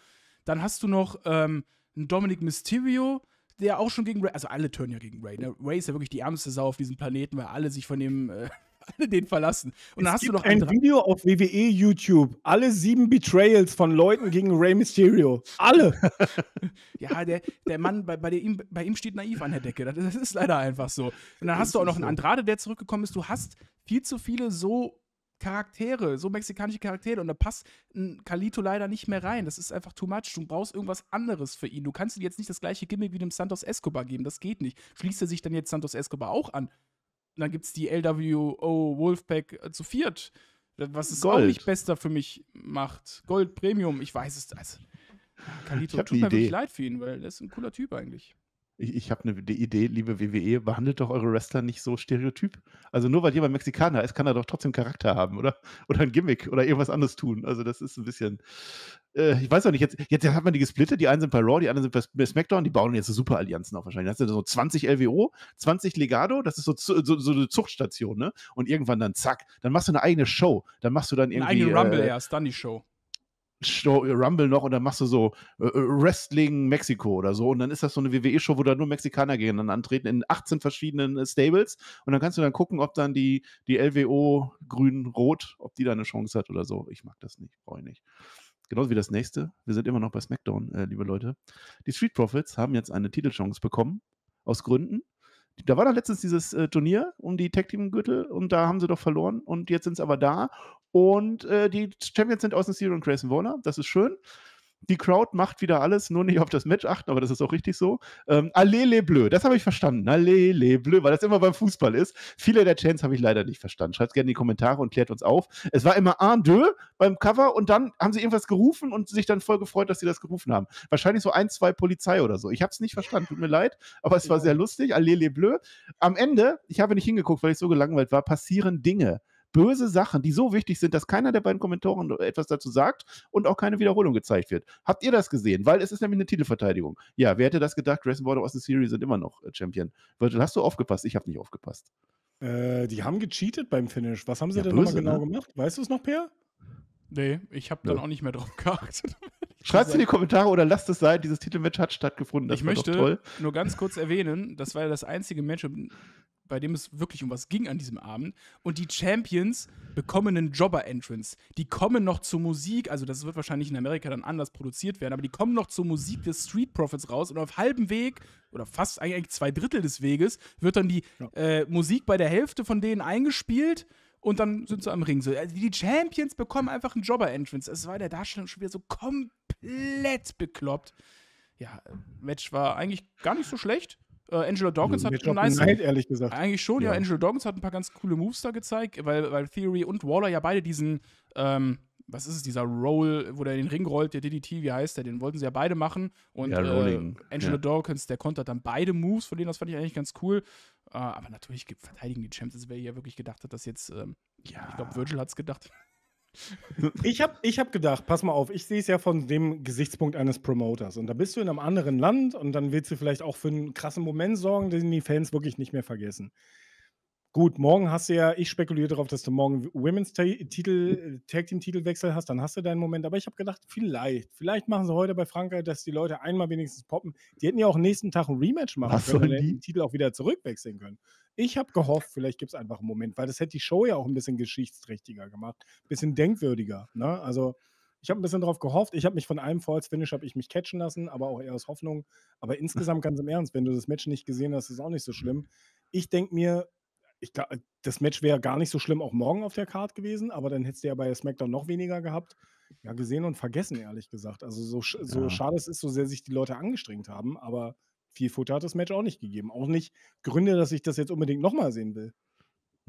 Dann hast du noch ähm, einen Dominic Mysterio, der auch schon gegen Ray, also alle turnen ja gegen Ray. Ne? Ray ist ja wirklich die ärmste Sau auf diesem Planeten, weil alle sich von dem äh, alle den verlassen. Und dann hast du noch ein dran. Video auf WWE YouTube. Alle sieben Betrayals von Leuten gegen Rey Mysterio. Alle. <laughs> ja, der, der Mann, bei, bei, ihm, bei ihm steht naiv an der Decke. Das, das ist leider einfach so. Und dann hast du auch noch einen Andrade, der zurückgekommen ist. Du hast viel zu viele so Charaktere, so mexikanische Charaktere und da passt ein Calito leider nicht mehr rein. Das ist einfach too much. Du brauchst irgendwas anderes für ihn. Du kannst ihm jetzt nicht das gleiche Gimmick wie dem Santos Escobar geben. Das geht nicht. Schließt er sich dann jetzt Santos Escobar auch an? Und dann gibt es die LWO Wolfpack äh, zu viert, äh, was es Gold. auch nicht besser für mich macht. Gold, Premium, ich weiß es. Also, Kalito, tut mir Idee. wirklich leid für ihn, weil er ist ein cooler Typ eigentlich ich, ich habe eine Idee, liebe WWE, behandelt doch eure Wrestler nicht so stereotyp. Also nur weil jemand Mexikaner ist, kann er doch trotzdem Charakter haben, oder? <laughs> Oder ein Gimmick oder irgendwas anderes tun. Also das ist ein bisschen, äh, ich weiß auch nicht, jetzt, jetzt hat man die gesplittet, die einen sind bei Raw, die anderen sind bei SmackDown, die bauen jetzt so super Allianzen auf wahrscheinlich. Das sind so 20 LWO, 20 Legado, das ist so, so, so eine Zuchtstation, ne? Und irgendwann dann zack, dann machst du eine eigene Show, dann machst du dann irgendwie... Eine eigene Rumble äh, erst, dann die Show. Äh, Rumble noch und dann machst du so äh, äh, Wrestling Mexiko oder so und dann ist das so eine WWE-Show, wo da nur Mexikaner gegeneinander antreten in 18 verschiedenen äh, Stables und dann kannst du dann gucken, ob dann die, die LWO grün-rot, ob die da eine Chance hat oder so. Ich mag das nicht, brauche ich nicht. Genauso wie das nächste. Wir sind immer noch bei SmackDown, äh, liebe Leute. Die Street Profits haben jetzt eine Titelchance bekommen. Aus Gründen da war doch letztens dieses äh, Turnier um die Tag Team Gürtel und da haben sie doch verloren und jetzt sind sie aber da und äh, die Champions sind außen Steel und Grayson Waller. Das ist schön. Die Crowd macht wieder alles, nur nicht auf das Match achten, aber das ist auch richtig so. Ähm, Allez bleu, das habe ich verstanden. Allez bleu, weil das immer beim Fußball ist. Viele der Chains habe ich leider nicht verstanden. Schreibt gerne in die Kommentare und klärt uns auf. Es war immer un deux beim Cover und dann haben sie irgendwas gerufen und sich dann voll gefreut, dass sie das gerufen haben. Wahrscheinlich so ein, zwei Polizei oder so. Ich habe es nicht verstanden, tut mir leid, aber es war sehr lustig. Allez bleu. Am Ende, ich habe nicht hingeguckt, weil ich so gelangweilt war, passieren Dinge böse Sachen, die so wichtig sind, dass keiner der beiden Kommentatoren etwas dazu sagt und auch keine Wiederholung gezeigt wird. Habt ihr das gesehen? Weil es ist nämlich eine Titelverteidigung. Ja, wer hätte das gedacht? Grayson Waller aus der Series sind immer noch äh, Champion. Virgil, hast du aufgepasst? Ich habe nicht aufgepasst. Äh, die haben gecheatet beim Finish. Was haben sie ja, denn nochmal genau ne? gemacht? Weißt du es noch, Peer? Nee, ich habe ja. dann auch nicht mehr drauf geachtet. Schreibt es in die Kommentare oder lasst es sein. Dieses Titelmatch hat stattgefunden. Das ich möchte nur ganz kurz erwähnen, das war ja das einzige Match, bei dem es wirklich um was ging an diesem Abend. Und die Champions bekommen einen Jobber-Entrance. Die kommen noch zur Musik, also das wird wahrscheinlich in Amerika dann anders produziert werden, aber die kommen noch zur Musik des Street Profits raus und auf halbem Weg oder fast eigentlich zwei Drittel des Weges wird dann die ja. äh, Musik bei der Hälfte von denen eingespielt und dann sind sie am Ring. So, also die Champions bekommen einfach einen Jobber-Entrance. Es war der Darstellung schon wieder so komplett bekloppt. Ja, äh, Match war eigentlich gar nicht so schlecht. Äh, Angelo Dawkins hat einen nice. Neid, ehrlich gesagt. Eigentlich schon, ja. ja. Angelo Dawkins hat ein paar ganz coole Moves da gezeigt, weil, weil Theory und Waller ja beide diesen, ähm, was ist es, dieser Roll, wo der den Ring rollt, der DDT, wie heißt der, den wollten sie ja beide machen. Und ja, äh, Angelo ja. Dawkins, der konnte dann beide Moves, von denen das fand ich eigentlich ganz cool. Äh, aber natürlich verteidigen die Champs, das also wäre ja wirklich gedacht hat, dass jetzt, ähm, ja. ich glaube, Virgil hat es gedacht. <laughs> Ich habe ich hab gedacht, pass mal auf, ich sehe es ja von dem Gesichtspunkt eines Promoters. Und da bist du in einem anderen Land und dann willst du vielleicht auch für einen krassen Moment sorgen, den die Fans wirklich nicht mehr vergessen. Gut, morgen hast du ja, ich spekuliere darauf, dass du morgen Women's Titel, Tag Team Titelwechsel hast, dann hast du deinen Moment. Aber ich habe gedacht, vielleicht, vielleicht machen sie heute bei Frankreich, dass die Leute einmal wenigstens poppen. Die hätten ja auch nächsten Tag ein Rematch machen können und den Titel auch wieder zurückwechseln können. Ich habe gehofft, vielleicht gibt es einfach einen Moment, weil das hätte die Show ja auch ein bisschen geschichtsträchtiger gemacht, ein bisschen denkwürdiger. Ne? Also ich habe ein bisschen darauf gehofft. Ich habe mich von einem Falls Finish habe ich mich catchen lassen, aber auch eher aus Hoffnung. Aber <laughs> insgesamt ganz im Ernst, wenn du das Match nicht gesehen hast, ist es auch nicht so mhm. schlimm. Ich denke mir, ich, das Match wäre gar nicht so schlimm auch morgen auf der Card gewesen, aber dann hättest du ja bei SmackDown noch weniger gehabt. Ja, gesehen und vergessen, ehrlich gesagt. Also so, so ja. schade es ist, so sehr sich die Leute angestrengt haben, aber viel Futter hat das Match auch nicht gegeben. Auch nicht Gründe, dass ich das jetzt unbedingt nochmal sehen will.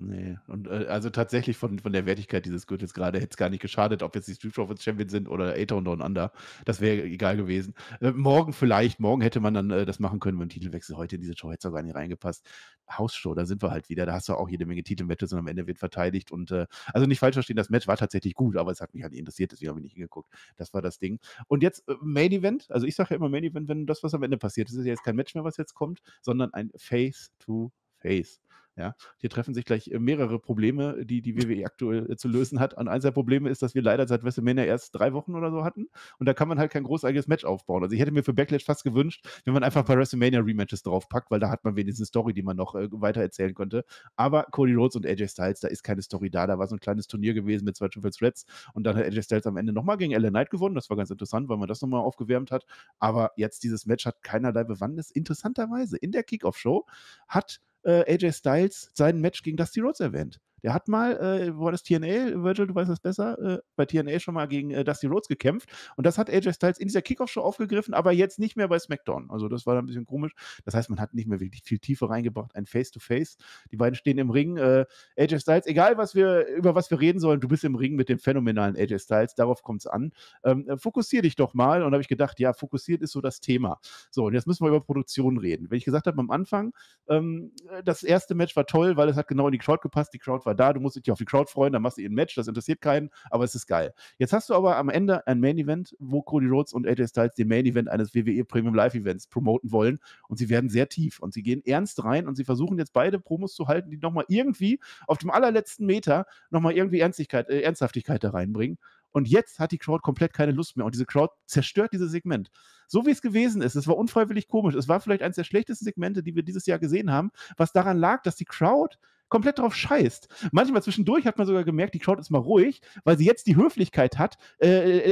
Nee, und äh, also tatsächlich von, von der Wertigkeit dieses Gürtels gerade hätte es gar nicht geschadet, ob jetzt die Street Profits Champion sind oder Aether und Down Under. Das wäre egal gewesen. Äh, morgen vielleicht, morgen hätte man dann äh, das machen können wenn Titelwechsel. Heute in diese Show hätte es gar nicht reingepasst. Hausshow, da sind wir halt wieder. Da hast du auch jede Menge Titelmatches und am Ende wird verteidigt. Und äh, also nicht falsch verstehen, das Match war tatsächlich gut, aber es hat mich halt nicht interessiert, deswegen habe ich nicht hingeguckt. Das war das Ding. Und jetzt äh, Main Event, also ich sage ja immer Main Event, wenn das, was am Ende passiert, das ist ja jetzt kein Match mehr, was jetzt kommt, sondern ein Face to Face. Ja, hier treffen sich gleich äh, mehrere Probleme, die die WWE aktuell äh, zu lösen hat. Und eins der Probleme ist, dass wir leider seit WrestleMania erst drei Wochen oder so hatten. Und da kann man halt kein großartiges Match aufbauen. Also ich hätte mir für Backlash fast gewünscht, wenn man einfach ein paar WrestleMania Rematches draufpackt, weil da hat man wenigstens eine Story, die man noch äh, weiter erzählen könnte. Aber Cody Rhodes und AJ Styles, da ist keine Story da. Da war so ein kleines Turnier gewesen mit zwei Triple Threats. Und dann hat AJ Styles am Ende nochmal gegen LA Knight gewonnen. Das war ganz interessant, weil man das nochmal aufgewärmt hat. Aber jetzt dieses Match hat keinerlei Bewandtnis. Interessanterweise in der Kickoff-Show hat äh, AJ Styles sein Match gegen Dusty Rhodes erwähnt. Der hat mal, äh, war das TNA, Virgil, du weißt das besser, äh, bei TNA schon mal gegen äh, Dusty Rhodes gekämpft. Und das hat AJ Styles in dieser Kickoff-Show aufgegriffen, aber jetzt nicht mehr bei SmackDown. Also das war dann ein bisschen komisch. Das heißt, man hat nicht mehr wirklich viel Tiefe reingebracht. Ein Face-to-Face. -face. Die beiden stehen im Ring. Äh, AJ Styles, egal was wir, über was wir reden sollen, du bist im Ring mit dem phänomenalen AJ Styles. Darauf kommt es an. Ähm, äh, fokussier dich doch mal. Und da habe ich gedacht, ja, fokussiert ist so das Thema. So, und jetzt müssen wir über Produktion reden. Wenn ich gesagt habe am Anfang, ähm, das erste Match war toll, weil es hat genau in die Crowd gepasst. Die Crowd war war da, du musst dich auf die Crowd freuen, dann machst du ihr ein Match, das interessiert keinen, aber es ist geil. Jetzt hast du aber am Ende ein Main Event, wo Cody Rhodes und AJ Styles den Main Event eines WWE Premium Live Events promoten wollen und sie werden sehr tief und sie gehen ernst rein und sie versuchen jetzt beide Promos zu halten, die nochmal irgendwie auf dem allerletzten Meter nochmal irgendwie Ernstigkeit, äh, Ernsthaftigkeit da reinbringen. Und jetzt hat die Crowd komplett keine Lust mehr. Und diese Crowd zerstört dieses Segment. So wie es gewesen ist. Es war unfreiwillig komisch. Es war vielleicht eines der schlechtesten Segmente, die wir dieses Jahr gesehen haben, was daran lag, dass die Crowd komplett drauf scheißt. Manchmal zwischendurch hat man sogar gemerkt, die Crowd ist mal ruhig, weil sie jetzt die Höflichkeit hat, äh,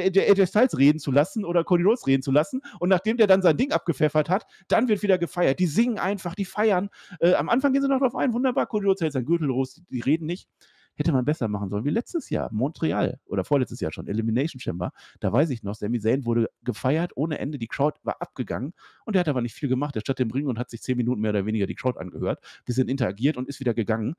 AJ äh, Styles reden zu lassen oder Cody Rhodes reden zu lassen. Und nachdem der dann sein Ding abgepfeffert hat, dann wird wieder gefeiert. Die singen einfach, die feiern. Äh, am Anfang gehen sie noch drauf ein, wunderbar. Cody Rhodes hält sein Gürtel, los, die reden nicht hätte man besser machen sollen wie letztes Jahr, Montreal oder vorletztes Jahr schon, Elimination Chamber. Da weiß ich noch, Sami Zayn wurde gefeiert ohne Ende, die Crowd war abgegangen und er hat aber nicht viel gemacht. Er stand im Ring und hat sich zehn Minuten mehr oder weniger die Crowd angehört, bisschen interagiert und ist wieder gegangen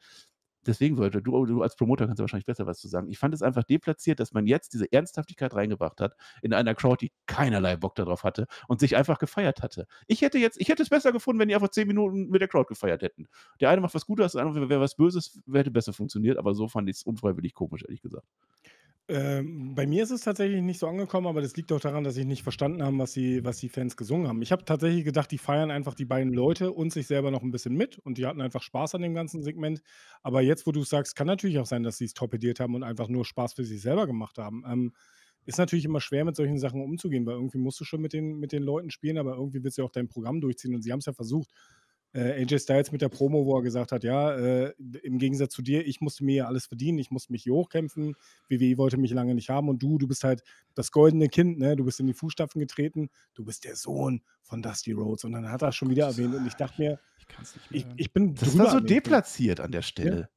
deswegen sollte, du, du als Promoter kannst ja wahrscheinlich besser was zu sagen. Ich fand es einfach deplatziert, dass man jetzt diese Ernsthaftigkeit reingebracht hat in einer Crowd, die keinerlei Bock darauf hatte und sich einfach gefeiert hatte. Ich hätte jetzt, ich hätte es besser gefunden, wenn die einfach zehn Minuten mit der Crowd gefeiert hätten. Der eine macht was Gutes, der andere wäre was Böses, hätte besser funktioniert, aber so fand ich es unfreiwillig komisch, ehrlich gesagt. Ähm, bei mir ist es tatsächlich nicht so angekommen, aber das liegt auch daran, dass ich nicht verstanden habe, was die, was die Fans gesungen haben. Ich habe tatsächlich gedacht, die feiern einfach die beiden Leute und sich selber noch ein bisschen mit und die hatten einfach Spaß an dem ganzen Segment. Aber jetzt, wo du sagst, kann natürlich auch sein, dass sie es torpediert haben und einfach nur Spaß für sich selber gemacht haben. Ähm, ist natürlich immer schwer, mit solchen Sachen umzugehen, weil irgendwie musst du schon mit den, mit den Leuten spielen, aber irgendwie willst du auch dein Programm durchziehen und sie haben es ja versucht äh, AJ Styles mit der Promo, wo er gesagt hat, ja, äh, im Gegensatz zu dir, ich musste mir ja alles verdienen, ich musste mich hier hochkämpfen, WWE wollte mich lange nicht haben und du, du bist halt das goldene Kind, ne? du bist in die Fußstapfen getreten, du bist der Sohn von Dusty Rhodes und dann hat er schon oh wieder erwähnt und ich dachte mir, ich, ich, ich bin das war so deplatziert an der Stelle. Ja?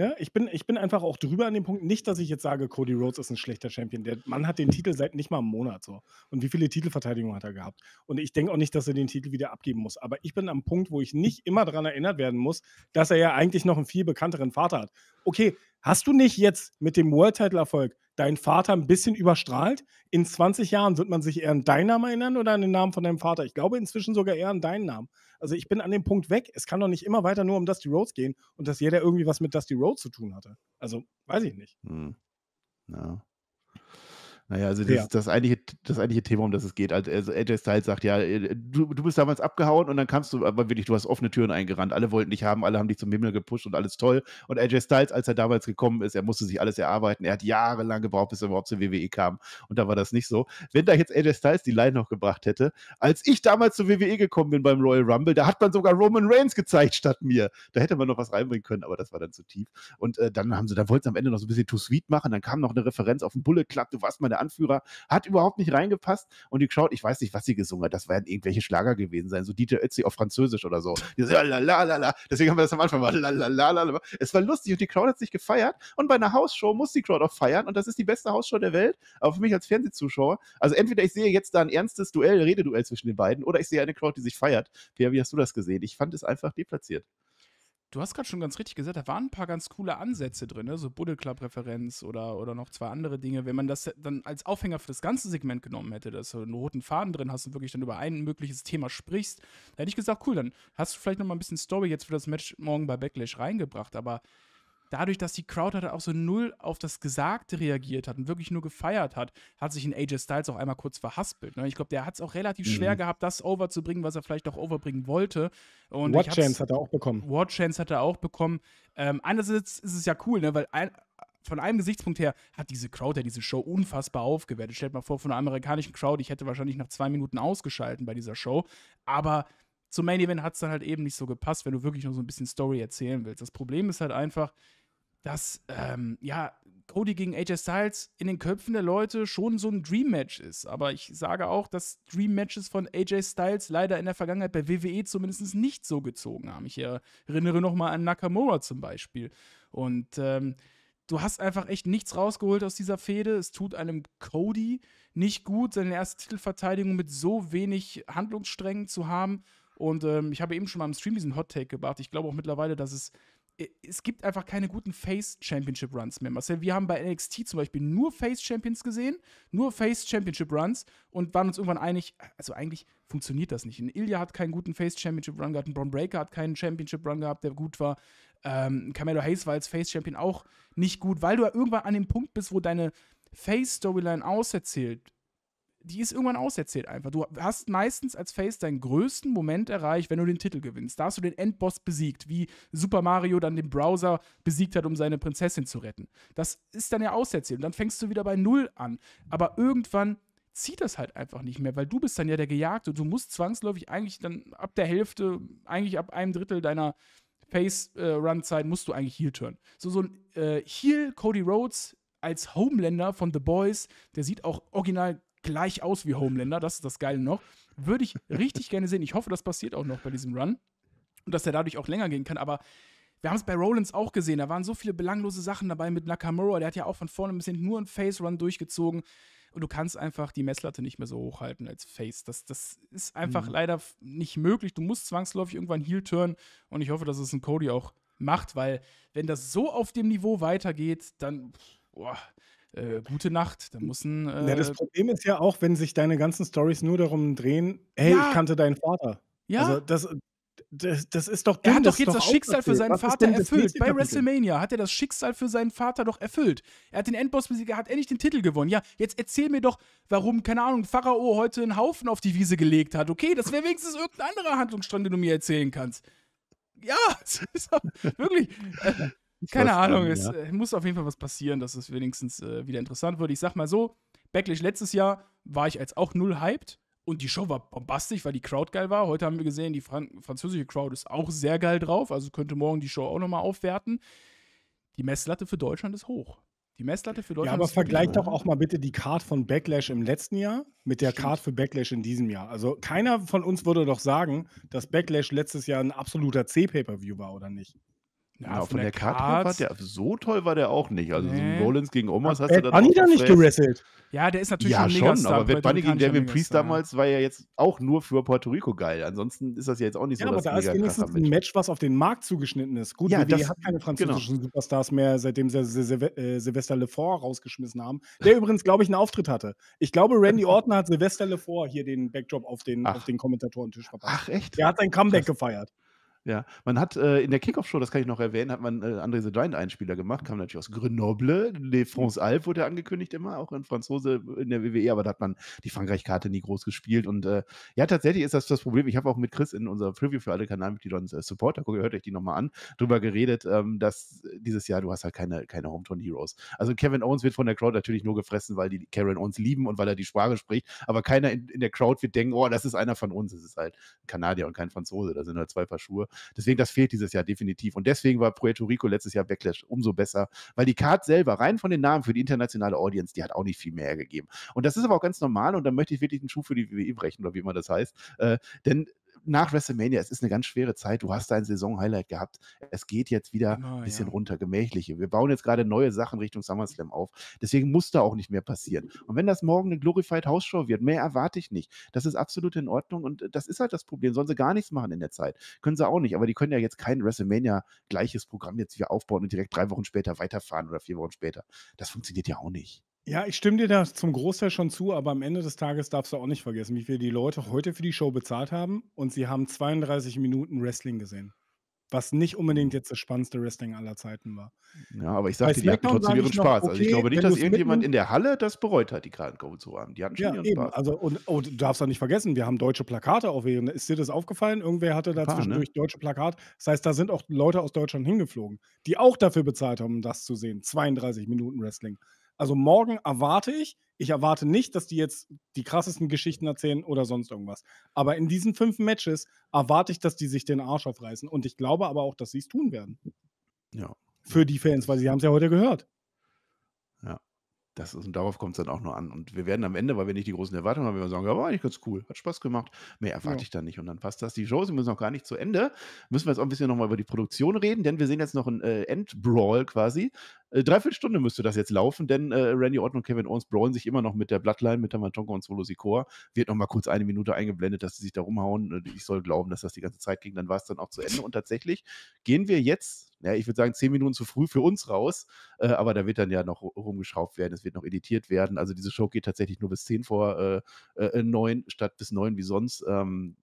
Ja, ich bin, ich bin einfach auch drüber an dem Punkt. Nicht, dass ich jetzt sage, Cody Rhodes ist ein schlechter Champion. Der Mann hat den Titel seit nicht mal einem Monat so. Und wie viele Titelverteidigungen hat er gehabt? Und ich denke auch nicht, dass er den Titel wieder abgeben muss. Aber ich bin am Punkt, wo ich nicht immer daran erinnert werden muss, dass er ja eigentlich noch einen viel bekannteren Vater hat. Okay, hast du nicht jetzt mit dem World-Title-Erfolg deinen Vater ein bisschen überstrahlt? In 20 Jahren wird man sich eher an deinen Namen erinnern oder an den Namen von deinem Vater? Ich glaube inzwischen sogar eher an deinen Namen. Also ich bin an dem Punkt weg. Es kann doch nicht immer weiter nur um Dusty Rhodes gehen und dass jeder irgendwie was mit Dusty Rhodes zu tun hatte. Also weiß ich nicht. Hm. Ja. Naja, also das, ja. das, eigentliche, das eigentliche Thema, um das es geht. Also AJ Styles sagt, ja, äh, du, du bist damals abgehauen und dann kamst du, äh, aber wirklich, du hast offene Türen eingerannt. Alle wollten dich haben, alle haben dich zum Himmel gepusht und alles toll. Und AJ Styles, als er damals gekommen ist, er musste sich alles erarbeiten. Er hat jahrelang gebraucht, bis er überhaupt zur WWE kam. Und da war das nicht so. Wenn da jetzt AJ Styles die Line noch gebracht hätte, als ich damals zur WWE gekommen bin beim Royal Rumble, da hat man sogar Roman Reigns gezeigt statt mir. Da hätte man noch was reinbringen können, aber das war dann zu tief. Und äh, dann haben sie, da wollten sie am Ende noch so ein bisschen too sweet machen. Dann kam noch eine Referenz auf den Bullet Club. Du warst mal der Anführer, hat überhaupt nicht reingepasst und die geschaut, ich weiß nicht, was sie gesungen hat, das werden irgendwelche Schlager gewesen sein, so Dieter Ötzi auf Französisch oder so. Deswegen haben wir das am Anfang mal Es war lustig und die Crowd hat sich gefeiert und bei einer Hausshow muss die Crowd auch feiern und das ist die beste Hausshow der Welt, aber für mich als Fernsehzuschauer, also entweder ich sehe jetzt da ein ernstes Duell, Rededuell zwischen den beiden oder ich sehe eine Crowd, die sich feiert. Pierre, wie hast du das gesehen? Ich fand es einfach deplatziert. Du hast gerade schon ganz richtig gesagt, da waren ein paar ganz coole Ansätze drin, ne? so Buddle Club Referenz oder, oder noch zwei andere Dinge. Wenn man das dann als Aufhänger für das ganze Segment genommen hätte, dass du einen roten Faden drin hast und wirklich dann über ein mögliches Thema sprichst, dann hätte ich gesagt, cool, dann hast du vielleicht noch mal ein bisschen Story jetzt für das Match morgen bei Backlash reingebracht. Aber dadurch, dass die Crowd halt auch so null auf das Gesagte reagiert hat und wirklich nur gefeiert hat, hat sich in AJ Styles auch einmal kurz verhaspelt. Ne? Ich glaube, der hat es auch relativ mhm. schwer gehabt, das overzubringen, was er vielleicht auch overbringen wollte. Und War Chance hat er auch bekommen. War Chance hat er auch bekommen. Ähm, einerseits ist es ja cool, ne? weil ein, von einem Gesichtspunkt her hat diese Crowd ja diese Show unfassbar aufgewertet. Stellt mal vor, von einer amerikanischen Crowd, ich hätte wahrscheinlich nach zwei Minuten ausgeschalten bei dieser Show. Aber zum Main Event hat es dann halt eben nicht so gepasst, wenn du wirklich nur so ein bisschen Story erzählen willst. Das Problem ist halt einfach, dass ähm, ja Cody gegen AJ Styles in den Köpfen der Leute schon so ein Dream Match ist. Aber ich sage auch, dass Dream Matches von AJ Styles leider in der Vergangenheit bei WWE zumindest nicht so gezogen haben. Ich erinnere nochmal an Nakamura zum Beispiel. Und ähm, du hast einfach echt nichts rausgeholt aus dieser Fehde. Es tut einem Cody nicht gut, seine erste Titelverteidigung mit so wenig Handlungssträngen zu haben. Und ähm, ich habe eben schon mal im Stream diesen Hot Take gebracht. Ich glaube auch mittlerweile, dass es äh, es gibt einfach keine guten Face-Championship-Runs mehr. Marcel, wir haben bei NXT zum Beispiel nur Face-Champions gesehen, nur Face-Championship-Runs und waren uns irgendwann einig, also eigentlich funktioniert das nicht. Ein Ilya hat keinen guten Face-Championship-Run gehabt, ein Braun Breaker hat keinen Championship-Run gehabt, der gut war. Ähm, Carmelo Hayes war als Face-Champion auch nicht gut, weil du ja irgendwann an dem Punkt bist, wo deine Face-Storyline auserzählt die ist irgendwann auserzählt einfach. Du hast meistens als Face deinen größten Moment erreicht, wenn du den Titel gewinnst. Da hast du den Endboss besiegt, wie Super Mario dann den Browser besiegt hat, um seine Prinzessin zu retten. Das ist dann ja auserzählt und dann fängst du wieder bei Null an. Aber irgendwann zieht das halt einfach nicht mehr, weil du bist dann ja der Gejagte und du musst zwangsläufig eigentlich dann ab der Hälfte, eigentlich ab einem Drittel deiner Face-Run-Zeit äh, musst du eigentlich heel turn. So, so ein äh, Heal Cody Rhodes als Homelander von The Boys, der sieht auch original gleich aus wie Homelander, das ist das Geile noch. Würde ich richtig gerne sehen. Ich hoffe, das passiert auch noch bei diesem Run und dass er dadurch auch länger gehen kann, aber wir haben es bei Rollins auch gesehen, da waren so viele belanglose Sachen dabei mit Nakamura, der hat ja auch von vorne ein bisschen nur einen Face-Run durchgezogen. Und du kannst einfach die Messlatte nicht mehr so hochhalten als Face. Das, das ist einfach mhm. leider nicht möglich. Du musst zwangsläufig irgendwann Heel turn und ich hoffe, dass es ein Cody auch macht, weil wenn das so auf dem Niveau weitergeht, dann boah, äh, gute Nacht. Da muss ein, äh, ja, das Problem ist ja auch, wenn sich deine ganzen Stories nur darum drehen, hey, ja. ich kannte deinen Vater. Ja. Also das, das, das ist doch dumm, Er hat doch jetzt das, das Schicksal für seinen Was Vater erfüllt. Bei WrestleMania hat er das Schicksal für seinen Vater doch erfüllt. Er hat den Endboss besiegt, er hat endlich den Titel gewonnen. Ja, jetzt erzähl mir doch, warum, keine Ahnung, Pharao heute einen Haufen auf die Wiese gelegt hat. Okay, das wäre wenigstens irgendein anderer Handlungsstrand, den du mir erzählen kannst. Ja, <laughs> wirklich. Äh, keine Ahnung, es ja. Äh, muss auf jeden Fall was passieren, dass es wenigstens äh, wieder interessant wird. Ich sag mal so, Backlash letztes Jahr war ich als auch null hyped und die Show war bombastisch, weil die Crowd geil war. Heute haben wir gesehen, die Fran französische Crowd ist auch sehr geil drauf, also könnte morgen die Show auch nochmal aufwerten. Die Messlatte für Deutschland ist hoch. Die Messlatte für Deutschland. Ja, aber vergleicht doch auch mal bitte die Card von Backlash im letzten Jahr mit der Stimmt. Card für Backlash in diesem Jahr. Also keiner von uns würde doch sagen, dass Backlash letztes Jahr ein absoluter C-Pay-Per-View war, oder nicht? Ja, ja, von, der, der Karte war der so toll war der auch nicht. Also nee. so Rollins gegen Omas hast du dann Bunny da nicht gewrestelt. Ja, der ist natürlich ja, schon, aber Bad Bunny gegen Devin Priest damals war ja jetzt auch nur für Puerto Rico geil. Ansonsten ist das ja jetzt auch nicht ja, so das Ja, aber da ist wenigstens ein Match, was auf den Markt zugeschnitten ist. Gut, ja, WWE das, hat keine genau. französischen genau. Superstars mehr, seitdem sie Silve äh, Sylvester Lefort rausgeschmissen haben. Der übrigens, glaube ich, einen Auftritt hatte. Ich glaube, Randy genau. Orton hat Sylvester Lefort hier den Backdrop auf den, auf den Kommentatorentisch verpasst. Ach, echt? Der hat sein Comeback Krass. gefeiert. Ja, man hat äh, in der Kickoff-Show, das kann ich noch erwähnen, hat man äh, André the Giant-Einspieler gemacht, kam natürlich aus Grenoble. Le France Alpes wurde angekündigt immer, auch ein Franzose in der WWE, aber da hat man die Frankreich-Karte nie groß gespielt. Und äh, ja, tatsächlich ist das das Problem. Ich habe auch mit Chris in unserer Preview für alle Kanalmitglieder und äh, Supporter, hört euch die nochmal an, drüber geredet, ähm, dass dieses Jahr du hast halt keine, keine Hometown-Heroes. Also Kevin Owens wird von der Crowd natürlich nur gefressen, weil die Karen Owens lieben und weil er die Sprache spricht, aber keiner in, in der Crowd wird denken, oh, das ist einer von uns. Es ist halt ein Kanadier und kein Franzose, da sind halt zwei Paar Schuhe. Deswegen, das fehlt dieses Jahr definitiv. Und deswegen war Puerto Rico letztes Jahr Backlash umso besser, weil die Card selber, rein von den Namen für die internationale Audience, die hat auch nicht viel mehr gegeben. Und das ist aber auch ganz normal und da möchte ich wirklich einen Schuh für die WWE brechen oder wie immer das heißt. Äh, denn nach WrestleMania, es ist eine ganz schwere Zeit. Du hast dein Saison-Highlight gehabt. Es geht jetzt wieder oh, ein bisschen ja. runter, gemächliche. Wir bauen jetzt gerade neue Sachen Richtung SummerSlam auf. Deswegen muss da auch nicht mehr passieren. Und wenn das morgen eine Glorified House Show wird, mehr erwarte ich nicht. Das ist absolut in Ordnung und äh, das ist halt das Problem. Sollen sie gar nichts machen in der Zeit. Können sie auch nicht. Aber die können ja jetzt kein WrestleMania-gleiches Programm jetzt wieder aufbauen und direkt drei Wochen später weiterfahren oder vier Wochen später. Das funktioniert ja auch nicht. Ja, ich stimme dir da zum Großteil schon zu, aber am Ende des Tages darfst du auch nicht vergessen, wie viel die Leute heute für die Show bezahlt haben und sie haben 32 Minuten Wrestling gesehen. Was nicht unbedingt hm. jetzt das spannendste Wrestling aller Zeiten war. Ja, aber ich sagte, die hatten trotzdem ihren noch, Spaß. also ich glaube nicht, dass irgendjemand in der Halle das bereut hat, die Krankenkurve zu haben. Die hatten schon Ja, ihren eben. Spaß. Also, und, oh, du darfst auch nicht vergessen, wir haben deutsche Plakate aufwählen. Ist dir das aufgefallen? Irgendwer hatte da Ein ne? deutsche Plakate. Das heißt, da sind auch Leute aus Deutschland hingeflogen, die auch dafür bezahlt haben, das zu sehen. 32 Minuten Wrestling. Also morgen erwarte ich, ich erwarte nicht, dass die jetzt die krassesten Geschichten erzählen oder sonst irgendwas. Aber in diesen fünf Matches erwarte ich, dass die sich den Arsch aufreißen. Und ich glaube aber auch, dass sie es tun werden. Ja. Für die Fans, weil sie haben es ja heute gehört. Ja. Das ist, und darauf kommt es dann auch nur an. Und wir werden am Ende, weil wir nicht die großen Erwartungen haben, wir sagen, war eigentlich ganz cool, hat Spaß gemacht. Mehr erwarte ja. ich dann nicht. Und dann passt das. Die Shows sind noch gar nicht zu Ende. Müssen wir jetzt auch ein bisschen nochmal über die Produktion reden, denn wir sehen jetzt noch einen äh, Endbrawl quasi äh, dreiviertel Stunde müsste das jetzt laufen, denn äh, Randy Orton und Kevin Owens brawlen sich immer noch mit der Bloodline, mit Tamatonga und Solo Sikoa. Wird nochmal kurz eine Minute eingeblendet, dass sie sich da rumhauen. Äh, ich soll glauben, dass das die ganze Zeit ging. Dann war es dann auch zu Ende. Und tatsächlich gehen wir jetzt, ja, ich würde sagen, zehn Minuten zu früh für uns raus. Äh, aber da wird dann ja noch rumgeschraubt werden, es wird noch editiert werden. Also diese Show geht tatsächlich nur bis zehn vor äh, neun statt bis neun wie sonst. Ähm,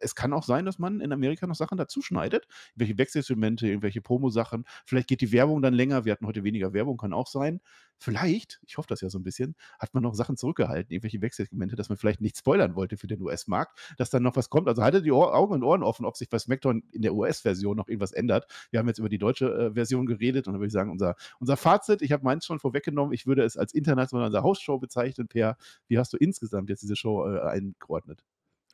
es kann auch sein, dass man in Amerika noch Sachen dazu schneidet. Irgendwelche Wechselelemente, irgendwelche Promo-Sachen. Vielleicht geht die Werbung dann länger. Wir hatten heute weniger Werbung, kann auch sein. Vielleicht, ich hoffe das ja so ein bisschen, hat man noch Sachen zurückgehalten, irgendwelche Wechselelemente, dass man vielleicht nicht spoilern wollte für den US-Markt, dass dann noch was kommt. Also haltet die Ohr, Augen und Ohren offen, ob sich bei SmackDown in der US-Version noch irgendwas ändert. Wir haben jetzt über die deutsche äh, Version geredet und dann würde ich sagen, unser, unser Fazit, ich habe meins schon vorweggenommen, ich würde es als international unsere Hausshow bezeichnen. Per, wie hast du insgesamt jetzt diese Show äh, eingeordnet?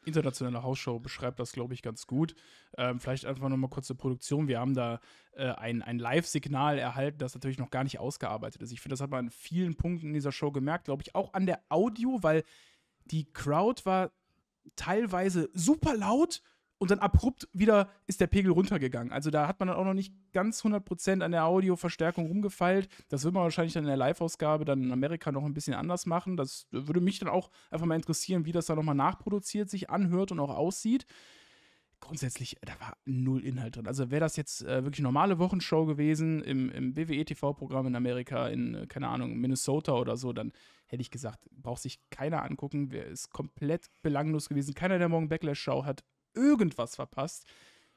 internationale Hausschau beschreibt das, glaube ich, ganz gut. Ähm, vielleicht einfach nochmal kurz zur Produktion. Wir haben da äh, ein, ein Live-Signal erhalten, das natürlich noch gar nicht ausgearbeitet ist. Ich finde, das hat man an vielen Punkten in dieser Show gemerkt, glaube ich, auch an der Audio, weil die Crowd war teilweise super laut und dann abrupt wieder ist der Pegel runtergegangen. Also da hat man dann auch noch nicht ganz 100% an der Audioverstärkung rumgefeilt. Das wird man wahrscheinlich dann in der Live-Ausgabe dann in Amerika noch ein bisschen anders machen. Das würde mich dann auch einfach mal interessieren, wie das da nochmal nachproduziert sich anhört und auch aussieht. Grundsätzlich, äh, da war null Inhalt drin. Also wäre das jetzt äh, wirklich normale Wochenshow gewesen im, im WWE-TV-Programm in Amerika, in, äh, keine Ahnung, Minnesota oder so, dann hätte ich gesagt, braucht sich keiner angucken. Wer ist komplett belanglos gewesen. Keiner der morgen Backlash-Show hat irgendwas verpasst.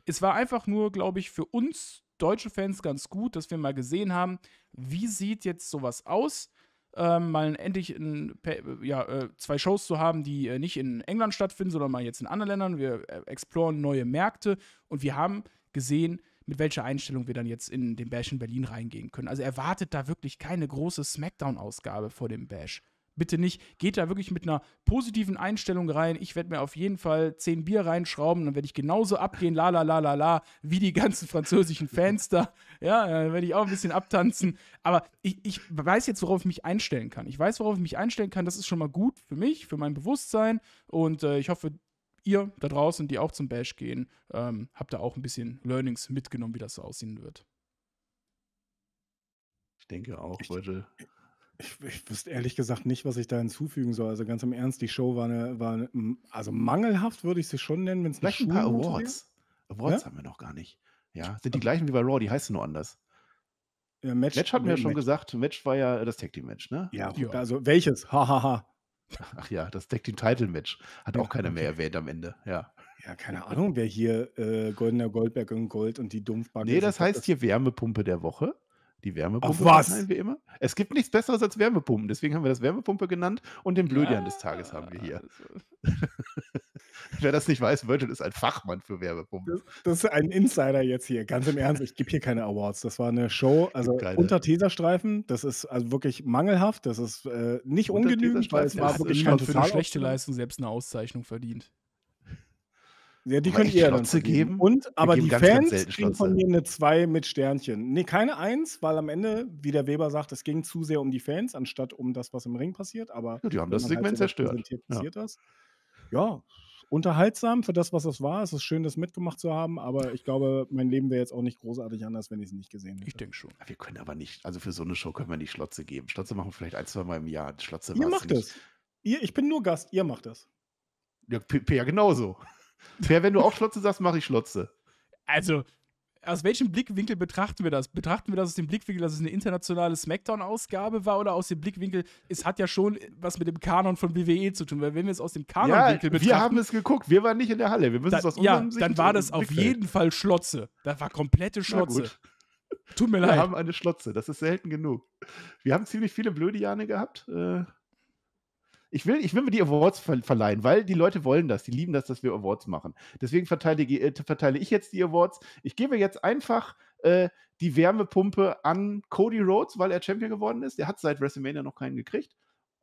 Es war einfach nur, glaube ich, für uns deutsche Fans ganz gut, dass wir mal gesehen haben, wie sieht jetzt sowas aus. Ähm, mal endlich in, ja, äh, zwei Shows zu haben, die äh, nicht in England stattfinden, sondern mal jetzt in anderen Ländern. Wir äh, exploren neue Märkte und wir haben gesehen, mit welcher Einstellung wir dann jetzt in den Bash in Berlin reingehen können. Also erwartet da wirklich keine große Smackdown-Ausgabe vor dem Bash bitte nicht. Geht da wirklich mit einer positiven Einstellung rein. Ich werde mir auf jeden Fall zehn Bier reinschrauben, dann werde ich genauso abgehen, la la la la la, wie die ganzen französischen Fans da. Ja, dann werde ich auch ein bisschen abtanzen. Aber ich, ich weiß jetzt, worauf ich mich einstellen kann. Ich weiß, worauf ich mich einstellen kann. Das ist schon mal gut für mich, für mein Bewusstsein. Und äh, ich hoffe, ihr da draußen, die auch zum Bash gehen, ähm, habt da auch ein bisschen Learnings mitgenommen, wie das so aussehen wird. Ich denke auch, ich, Leute. Ich, ich, wüsste ehrlich gesagt nicht, was ich da hinzufügen soll. Also ganz im Ernst, die Show war eine, war eine also mangelhaft würde ich sie schon nennen, wenn es Vielleicht ein paar Awards. Wäre. Awards ja? haben wir noch gar nicht. Ja, sind die äh, gleichen wie bei Raw, die heißen nur anders. Ja, Match, Match hatten wir ja schon Match. gesagt. Match war ja das Tag Team Match, ne? Ja, ja. also welches? Hahaha. Ha, ha. Ach ja, das Tag Team Title Match. Hat ja, auch keiner okay. mehr erwähnt am Ende, ja. Ja, keine Ahnung, wer hier äh, Goldener Goldberg und Gold und die Dumpfbacke. Nee, das heißt das hier Wärmepumpe der Woche. Die Wärmepumpe Ach, wie immer. Es gibt nichts Besseres als Wärmepumpen. Deswegen haben wir das Wärmepumpe genannt und den Blödian ja. des Tages haben wir hier. Also. <laughs> Wer das nicht weiß, Virgil ist ein Fachmann für Wärmepumpen. Das, das, ist ein Insider jetzt hier. Ganz im Ernst, ich gebe hier keine Awards. Das war eine Show, also unter Teserstreifen. Das ist also wirklich mangelhaft. Das ist äh, nicht unter ungenügend, weil es war wirklich schon für eine schlechte Leistung selbst eine Auszeichnung verdient. Ja, die könnt ihr Schlotze dann geben. geben. Und, aber geben die ganz, Fans kriegen von mir eine 2 mit Sternchen. Nee, keine 1, weil am Ende, wie der Weber sagt, es ging zu sehr um die Fans, anstatt um das, was im Ring passiert. Aber ja, die haben das Segment halt zerstört. Passiert ja. Das. ja, unterhaltsam für das, was es war. Es ist schön, das mitgemacht zu haben, aber ich glaube, mein Leben wäre jetzt auch nicht großartig anders, wenn ich es nicht gesehen hätte. Ich denke schon. Wir können aber nicht, also für so eine Show können wir nicht Schlotze geben. Schlotze machen wir vielleicht ein, zwei Mal im Jahr. Schlotze ihr macht nicht. das. Ihr, ich bin nur Gast, ihr macht das. Ja, P, P genauso. Per, wenn du auch Schlotze sagst, mache ich Schlotze. Also, aus welchem Blickwinkel betrachten wir das? Betrachten wir das aus dem Blickwinkel, dass es eine internationale Smackdown-Ausgabe war oder aus dem Blickwinkel, es hat ja schon was mit dem Kanon von WWE zu tun, weil wenn wir es aus dem Kanon-Winkel ja, betrachten. Wir haben es geguckt, wir waren nicht in der Halle, wir müssen da, es aus Ja, dann war das auf jeden Fall Schlotze. Das war komplette Schlotze. Tut mir wir leid. Wir haben eine Schlotze, das ist selten genug. Wir haben ziemlich viele blöde Jahre gehabt. Äh, ich will, ich will mir die Awards verleihen, weil die Leute wollen das. Die lieben das, dass wir Awards machen. Deswegen verteidige, äh, verteile ich jetzt die Awards. Ich gebe jetzt einfach äh, die Wärmepumpe an Cody Rhodes, weil er Champion geworden ist. Der hat seit WrestleMania noch keinen gekriegt.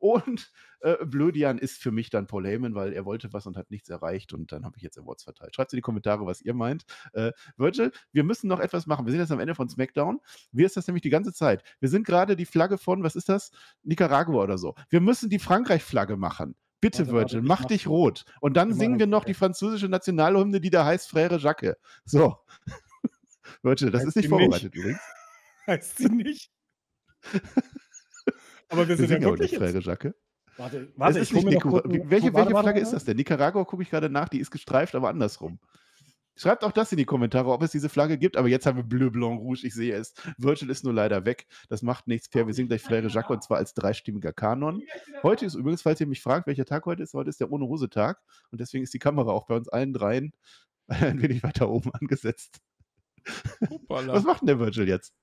Und äh, Blödian ist für mich dann Paul Heyman, weil er wollte was und hat nichts erreicht. Und dann habe ich jetzt Awards verteilt. Schreibt in die Kommentare, was ihr meint. Äh, Virgil, wir müssen noch etwas machen. Wir sind jetzt am Ende von SmackDown. Wir ist das nämlich die ganze Zeit? Wir sind gerade die Flagge von, was ist das? Nicaragua oder so. Wir müssen die Frankreich-Flagge machen. Bitte, also, Virgil, mach dich rot. Und dann singen wir noch die französische Nationalhymne, die da heißt Frère Jacques. So. <laughs> Virgil, das heißt ist nicht vorbereitet nicht. übrigens. <laughs> Heißt sie nicht? <laughs> Aber wir sind, wir sind ja, wirklich nicht Jacke. Jacques. Warte, warte, ich nicht Nicar welche, welche Flagge ist das denn? Nicaragua gucke ich gerade nach, die ist gestreift, aber andersrum. Schreibt auch das in die Kommentare, ob es diese Flagge gibt. Aber jetzt haben wir Bleu, Blanc, Rouge. Ich sehe es. Virgil ist nur leider weg. Das macht nichts. Fair. wir singen gleich Frère Jacques und zwar als dreistimmiger Kanon. Heute ist übrigens, falls ihr mich fragt, welcher Tag heute ist, heute ist der Ohne Hose Tag. Und deswegen ist die Kamera auch bei uns allen dreien <laughs> ein wenig weiter oben angesetzt. Hoppala. Was macht denn der Virgil jetzt?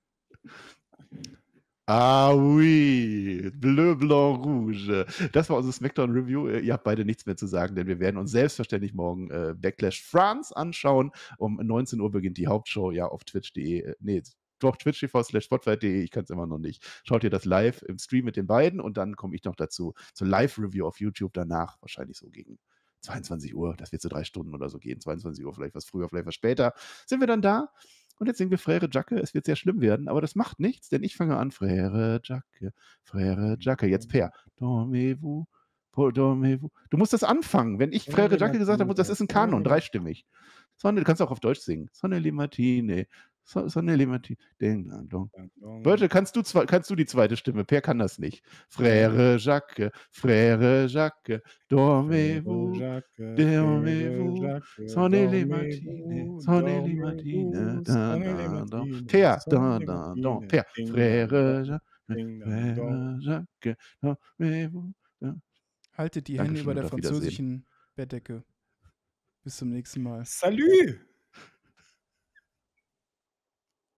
Ah oui, bleu, blanc, rouge. Das war unser Smackdown Review. Äh, ihr habt beide nichts mehr zu sagen, denn wir werden uns selbstverständlich morgen äh, Backlash France anschauen. Um 19 Uhr beginnt die Hauptshow ja auf twitch.de. Äh, nee, doch twitch.tv slash spotlight.de, ich kann es immer noch nicht. Schaut ihr das live im Stream mit den beiden und dann komme ich noch dazu zur Live-Review auf YouTube danach, wahrscheinlich so gegen 22 Uhr, das wird so drei Stunden oder so gehen, 22 Uhr vielleicht was früher, vielleicht was später, sind wir dann da und jetzt singen wir Frere Jacke. Es wird sehr schlimm werden, aber das macht nichts, denn ich fange an. Frere Jacke, Frere Jacke. Jetzt mhm. Per. Dormez-vous, dormez-vous. Du musst das anfangen. Wenn ich Frere Jacke gesagt habe, das ist ein Kanon, dreistimmig. Sonne, du kannst auch auf Deutsch singen. Sonne Limatine, so, Sonne Levantin. Ding, dang, dong. Birte, kannst du, zwei, kannst du die zweite Stimme? Per kann das nicht. Frère Jacques, Frère Jacques, dormez-vous, dormez-vous, Sonne Levantin, Sonne Levantin, dang, dang, Thea, dang, dang, dang, Per, Frère Jacques, Jacques, dormez-vous. Haltet die Hände über der französischen Bettdecke. Bis zum nächsten Mal. Salut!